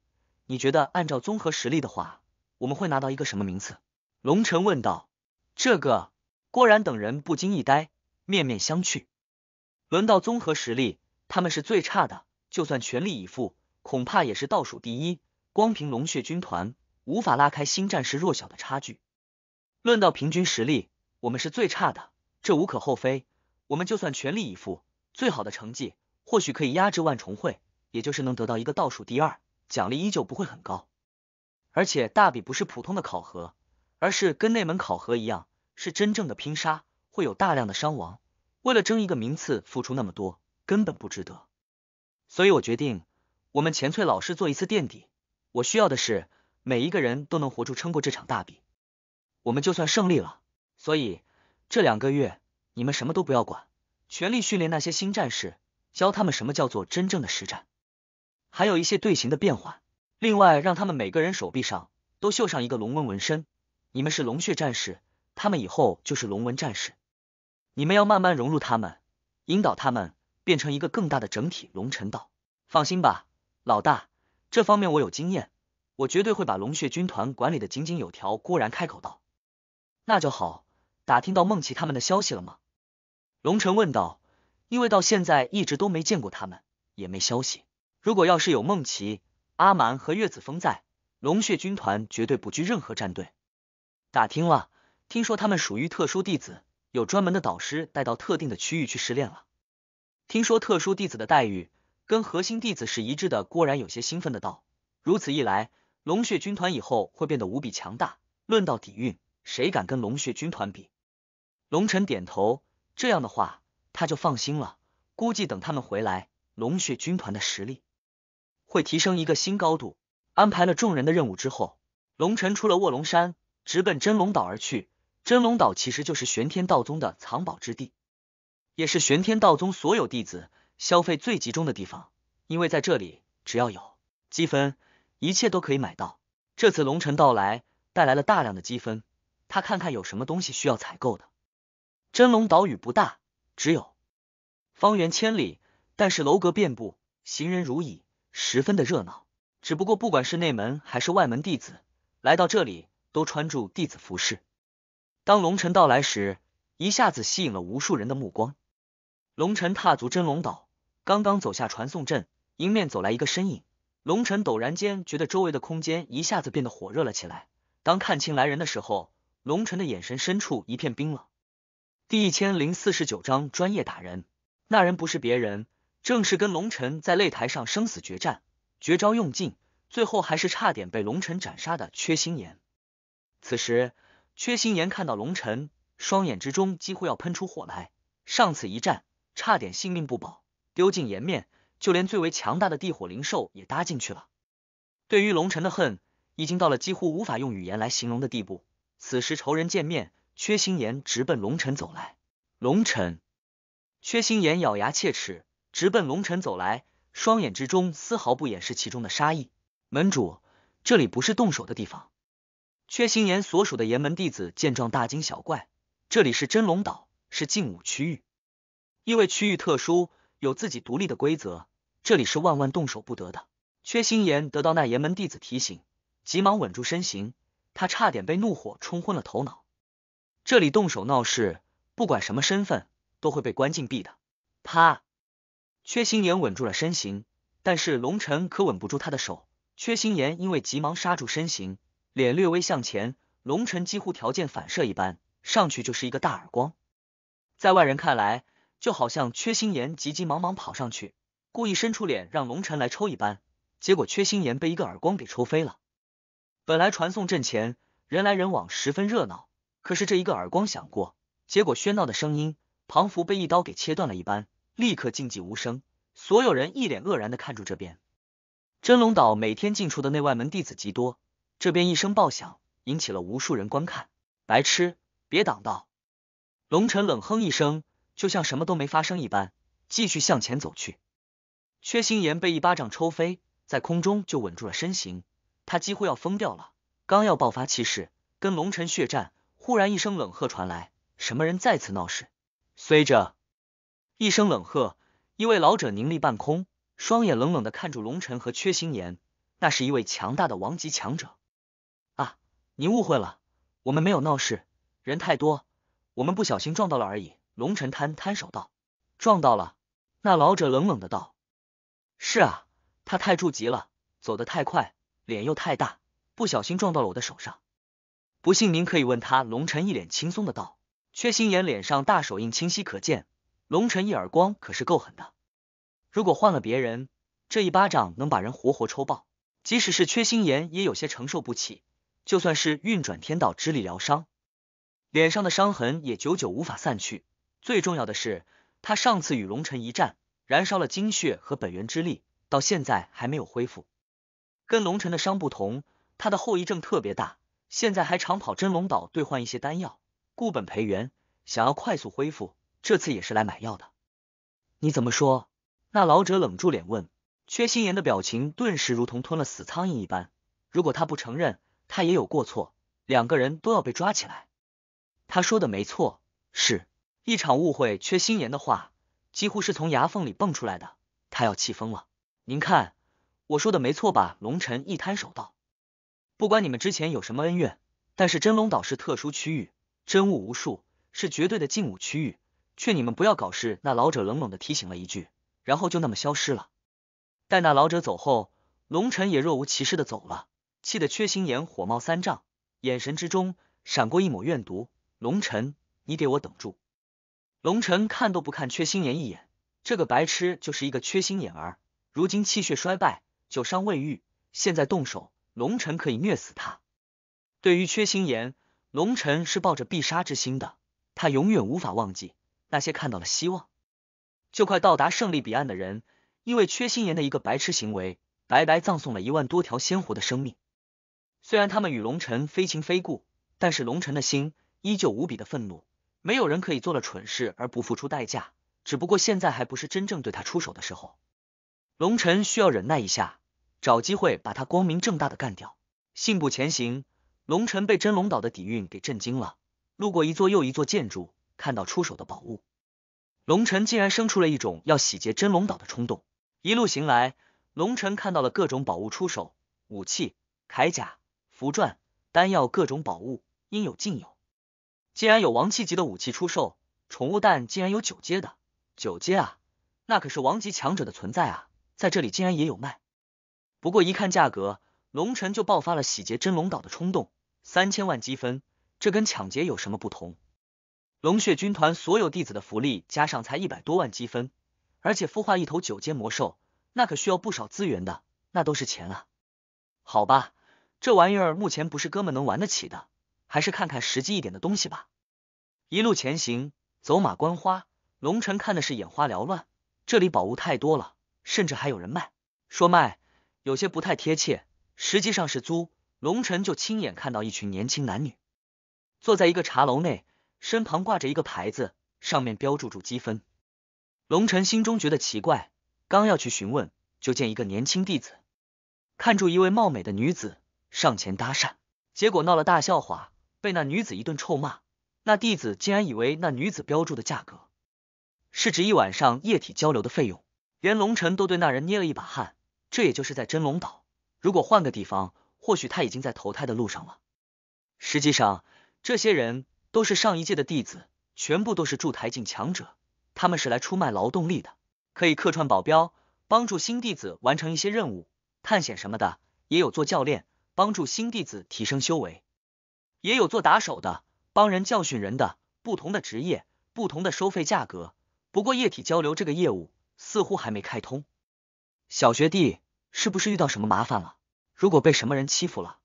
你觉得按照综合实力的话，我们会拿到一个什么名次？”龙晨问道。这个郭然等人不禁一呆，面面相觑。轮到综合实力，他们是最差的。就算全力以赴，恐怕也是倒数第一。光凭龙血军团无法拉开新战士弱小的差距。论到平均实力，我们是最差的，这无可厚非。我们就算全力以赴，最好的成绩或许可以压制万重会，也就是能得到一个倒数第二，奖励依旧不会很高。而且大比不是普通的考核，而是跟内门考核一样，是真正的拼杀，会有大量的伤亡。为了争一个名次付出那么多，根本不值得。所以我决定，我们钱翠老师做一次垫底。我需要的是每一个人都能活住撑过这场大比，我们就算胜利了。所以这两个月你们什么都不要管，全力训练那些新战士，教他们什么叫做真正的实战，还有一些队形的变化。另外，让他们每个人手臂上都绣上一个龙纹纹身。你们是龙血战士，他们以后就是龙纹战士。你们要慢慢融入他们，引导他们。变成一个更大的整体。龙晨道：“放心吧，老大，这方面我有经验，我绝对会把龙血军团管理的井井有条。”郭然开口道：“那就好。打听到梦琪他们的消息了吗？”龙晨问道：“因为到现在一直都没见过他们，也没消息。如果要是有梦琪、阿蛮和岳子峰在，龙血军团绝对不惧任何战队。”打听了，听说他们属于特殊弟子，有专门的导师带到特定的区域去试炼了。听说特殊弟子的待遇跟核心弟子是一致的，郭然有些兴奋的道：“如此一来，龙血军团以后会变得无比强大。论到底蕴，谁敢跟龙血军团比？”龙晨点头，这样的话他就放心了。估计等他们回来，龙血军团的实力会提升一个新高度。安排了众人的任务之后，龙晨出了卧龙山，直奔真龙岛而去。真龙岛其实就是玄天道宗的藏宝之地。也是玄天道宗所有弟子消费最集中的地方，因为在这里只要有积分，一切都可以买到。这次龙晨到来带来了大量的积分，他看看有什么东西需要采购的。真龙岛屿不大，只有方圆千里，但是楼阁遍布，行人如蚁，十分的热闹。只不过不管是内门还是外门弟子来到这里，都穿住弟子服饰。当龙晨到来时，一下子吸引了无数人的目光。龙尘踏足真龙岛，刚刚走下传送阵，迎面走来一个身影。龙尘陡然间觉得周围的空间一下子变得火热了起来。当看清来人的时候，龙晨的眼神深处一片冰冷。第一千零四十九章专业打人。那人不是别人，正是跟龙辰在擂台上生死决战，绝招用尽，最后还是差点被龙辰斩杀的缺心眼。此时，缺心眼看到龙辰，双眼之中几乎要喷出火来。上次一战。差点性命不保，丢尽颜面，就连最为强大的地火灵兽也搭进去了。对于龙尘的恨，已经到了几乎无法用语言来形容的地步。此时仇人见面，缺心眼直奔龙尘走来。龙尘，缺心眼咬牙切齿，直奔龙辰走来，双眼之中丝毫不掩饰其中的杀意。门主，这里不是动手的地方。缺心眼所属的岩门弟子见状大惊小怪，这里是真龙岛，是禁武区域。因为区域特殊，有自己独立的规则，这里是万万动手不得的。缺心眼得到那岩门弟子提醒，急忙稳住身形，他差点被怒火冲昏了头脑。这里动手闹事，不管什么身份，都会被关禁闭的。啪！缺心眼稳住了身形，但是龙晨可稳不住他的手。缺心眼因为急忙刹住身形，脸略微向前，龙晨几乎条件反射一般，上去就是一个大耳光。在外人看来，就好像缺心眼急急忙忙跑上去，故意伸出脸让龙晨来抽一般，结果缺心眼被一个耳光给抽飞了。本来传送阵前人来人往，十分热闹，可是这一个耳光响过，结果喧闹的声音仿佛被一刀给切断了一般，立刻静寂无声。所有人一脸愕然的看住这边。真龙岛每天进出的内外门弟子极多，这边一声爆响引起了无数人观看。白痴，别挡道！龙晨冷哼一声。就像什么都没发生一般，继续向前走去。缺心炎被一巴掌抽飞，在空中就稳住了身形。他几乎要疯掉了，刚要爆发气势跟龙晨血战，忽然一声冷喝传来：“什么人再次闹事？”随着一声冷喝，一位老者凝立半空，双眼冷冷的看住龙晨和缺心炎，那是一位强大的王级强者啊！您误会了，我们没有闹事，人太多，我们不小心撞到了而已。龙尘摊摊手道：“撞到了。”那老者冷冷的道：“是啊，他太着急了，走得太快，脸又太大，不小心撞到了我的手上。不信您可以问他。”龙尘一脸轻松的道。缺心眼脸上大手印清晰可见。龙尘一耳光可是够狠的，如果换了别人，这一巴掌能把人活活抽爆。即使是缺心眼，也有些承受不起。就算是运转天道之力疗伤，脸上的伤痕也久久无法散去。最重要的是，他上次与龙尘一战，燃烧了精血和本源之力，到现在还没有恢复。跟龙尘的伤不同，他的后遗症特别大，现在还常跑真龙岛兑换一些丹药，固本培元，想要快速恢复。这次也是来买药的。你怎么说？那老者冷住脸问。缺心眼的表情顿时如同吞了死苍蝇一般。如果他不承认，他也有过错，两个人都要被抓起来。他说的没错，是。一场误会，缺心眼的话几乎是从牙缝里蹦出来的，他要气疯了。您看，我说的没错吧？龙晨一摊手道：“不管你们之前有什么恩怨，但是真龙岛是特殊区域，真物无数，是绝对的禁武区域，劝你们不要搞事。”那老者冷冷的提醒了一句，然后就那么消失了。待那老者走后，龙晨也若无其事的走了，气得缺心眼火冒三丈，眼神之中闪过一抹怨毒。龙晨，你给我等住！龙晨看都不看缺心眼一眼，这个白痴就是一个缺心眼儿。如今气血衰败，旧伤未愈，现在动手，龙晨可以虐死他。对于缺心眼，龙晨是抱着必杀之心的。他永远无法忘记那些看到了希望，就快到达胜利彼岸的人，因为缺心眼的一个白痴行为，白白葬送了一万多条鲜活的生命。虽然他们与龙晨非亲非故，但是龙晨的心依旧无比的愤怒。没有人可以做了蠢事而不付出代价，只不过现在还不是真正对他出手的时候。龙晨需要忍耐一下，找机会把他光明正大的干掉。信步前行，龙晨被真龙岛的底蕴给震惊了。路过一座又一座建筑，看到出手的宝物，龙晨竟然生出了一种要洗劫真龙岛的冲动。一路行来，龙晨看到了各种宝物、出手武器、铠甲、符篆、丹药，各种宝物应有尽有。竟然有王七级的武器出售，宠物蛋竟然有九阶的，九阶啊！那可是王级强者的存在啊，在这里竟然也有卖。不过一看价格，龙尘就爆发了洗劫真龙岛的冲动。三千万积分，这跟抢劫有什么不同？龙血军团所有弟子的福利加上才一百多万积分，而且孵化一头九阶魔兽，那可需要不少资源的，那都是钱啊。好吧，这玩意儿目前不是哥们能玩得起的。还是看看实际一点的东西吧。一路前行，走马观花，龙尘看的是眼花缭乱，这里宝物太多了，甚至还有人卖。说卖有些不太贴切，实际上是租。龙晨就亲眼看到一群年轻男女坐在一个茶楼内，身旁挂着一个牌子，上面标注住积分。龙晨心中觉得奇怪，刚要去询问，就见一个年轻弟子看住一位貌美的女子，上前搭讪，结果闹了大笑话。被那女子一顿臭骂，那弟子竟然以为那女子标注的价格是指一晚上液体交流的费用，连龙晨都对那人捏了一把汗。这也就是在真龙岛，如果换个地方，或许他已经在投胎的路上了。实际上，这些人都是上一届的弟子，全部都是筑台境强者，他们是来出卖劳动力的，可以客串保镖，帮助新弟子完成一些任务、探险什么的，也有做教练，帮助新弟子提升修为。也有做打手的，帮人教训人的，不同的职业，不同的收费价格。不过液体交流这个业务似乎还没开通。小学弟，是不是遇到什么麻烦了？如果被什么人欺负了，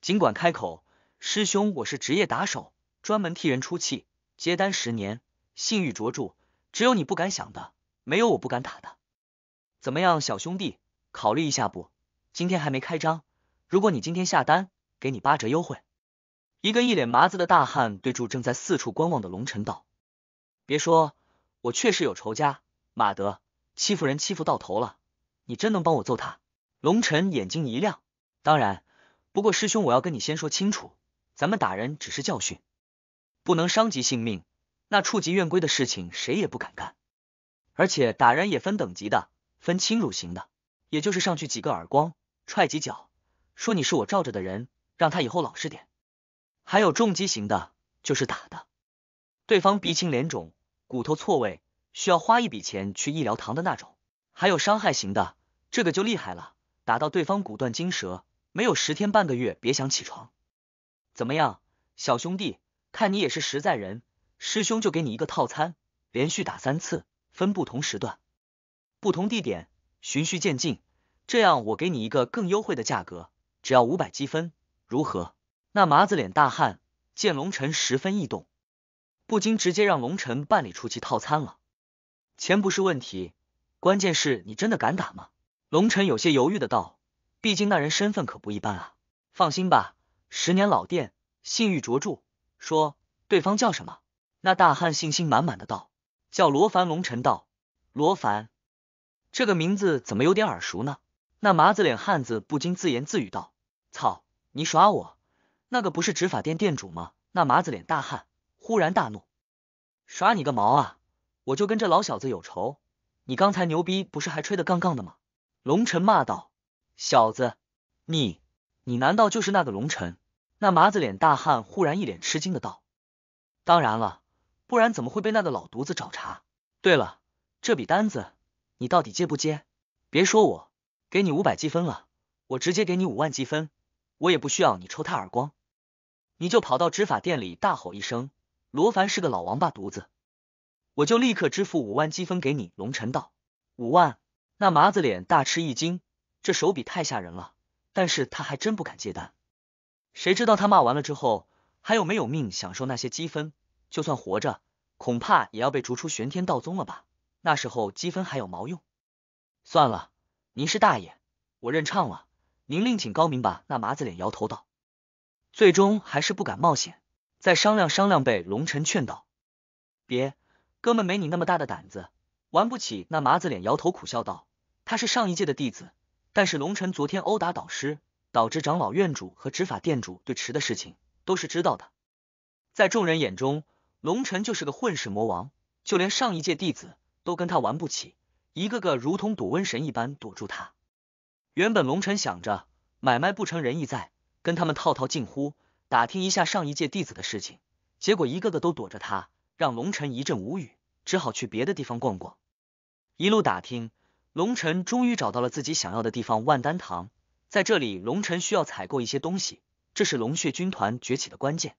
尽管开口。师兄，我是职业打手，专门替人出气，接单十年，信誉卓著，只有你不敢想的，没有我不敢打的。怎么样，小兄弟，考虑一下不？今天还没开张，如果你今天下单，给你八折优惠。一个一脸麻子的大汉对住正在四处观望的龙尘道：“别说，我确实有仇家。马德，欺负人欺负到头了，你真能帮我揍他？”龙尘眼睛一亮：“当然，不过师兄，我要跟你先说清楚，咱们打人只是教训，不能伤及性命。那触及院规的事情，谁也不敢干。而且打人也分等级的，分轻辱型的，也就是上去几个耳光，踹几脚，说你是我罩着的人，让他以后老实点。”还有重击型的，就是打的，对方鼻青脸肿，骨头错位，需要花一笔钱去医疗堂的那种。还有伤害型的，这个就厉害了，打到对方骨断筋折，没有十天半个月别想起床。怎么样，小兄弟，看你也是实在人，师兄就给你一个套餐，连续打三次，分不同时段、不同地点，循序渐进，这样我给你一个更优惠的价格，只要五百积分，如何？那麻子脸大汉见龙晨十分异动，不禁直接让龙晨办理出气套餐了。钱不是问题，关键是你真的敢打吗？龙晨有些犹豫的道，毕竟那人身份可不一般啊。放心吧，十年老店，信誉卓著。说对方叫什么？那大汉信心满满的道，叫罗凡。龙晨道，罗凡这个名字怎么有点耳熟呢？那麻子脸汉子不禁自言自语道，操，你耍我。那个不是执法店店主吗？那麻子脸大汉忽然大怒：“耍你个毛啊！我就跟这老小子有仇，你刚才牛逼不是还吹得杠杠的吗？”龙尘骂道：“小子，你你难道就是那个龙尘？”那麻子脸大汉忽然一脸吃惊的道：“当然了，不然怎么会被那个老犊子找茬？对了，这笔单子你到底接不接？别说我给你五百积分了，我直接给你五万积分，我也不需要你抽他耳光。”你就跑到执法店里大吼一声：“罗凡是个老王八犊子！”我就立刻支付五万积分给你。龙晨道：“五万！”那麻子脸大吃一惊，这手笔太吓人了。但是他还真不敢接单。谁知道他骂完了之后，还有没有命享受那些积分？就算活着，恐怕也要被逐出玄天道宗了吧？那时候积分还有毛用？算了，您是大爷，我认唱了。您另请高明吧。那麻子脸摇头道。最终还是不敢冒险，再商量商量被龙尘劝道：“别，哥们没你那么大的胆子，玩不起。”那麻子脸摇头苦笑道：“他是上一届的弟子，但是龙尘昨天殴打导师，导致长老院主和执法店主对池的事情，都是知道的。在众人眼中，龙辰就是个混世魔王，就连上一届弟子都跟他玩不起，一个个如同躲瘟神一般躲住他。原本龙辰想着买卖不成仁义在。”跟他们套套近乎，打听一下上一届弟子的事情，结果一个个都躲着他，让龙晨一阵无语，只好去别的地方逛逛。一路打听，龙晨终于找到了自己想要的地方万丹堂，在这里龙晨需要采购一些东西，这是龙血军团崛起的关键。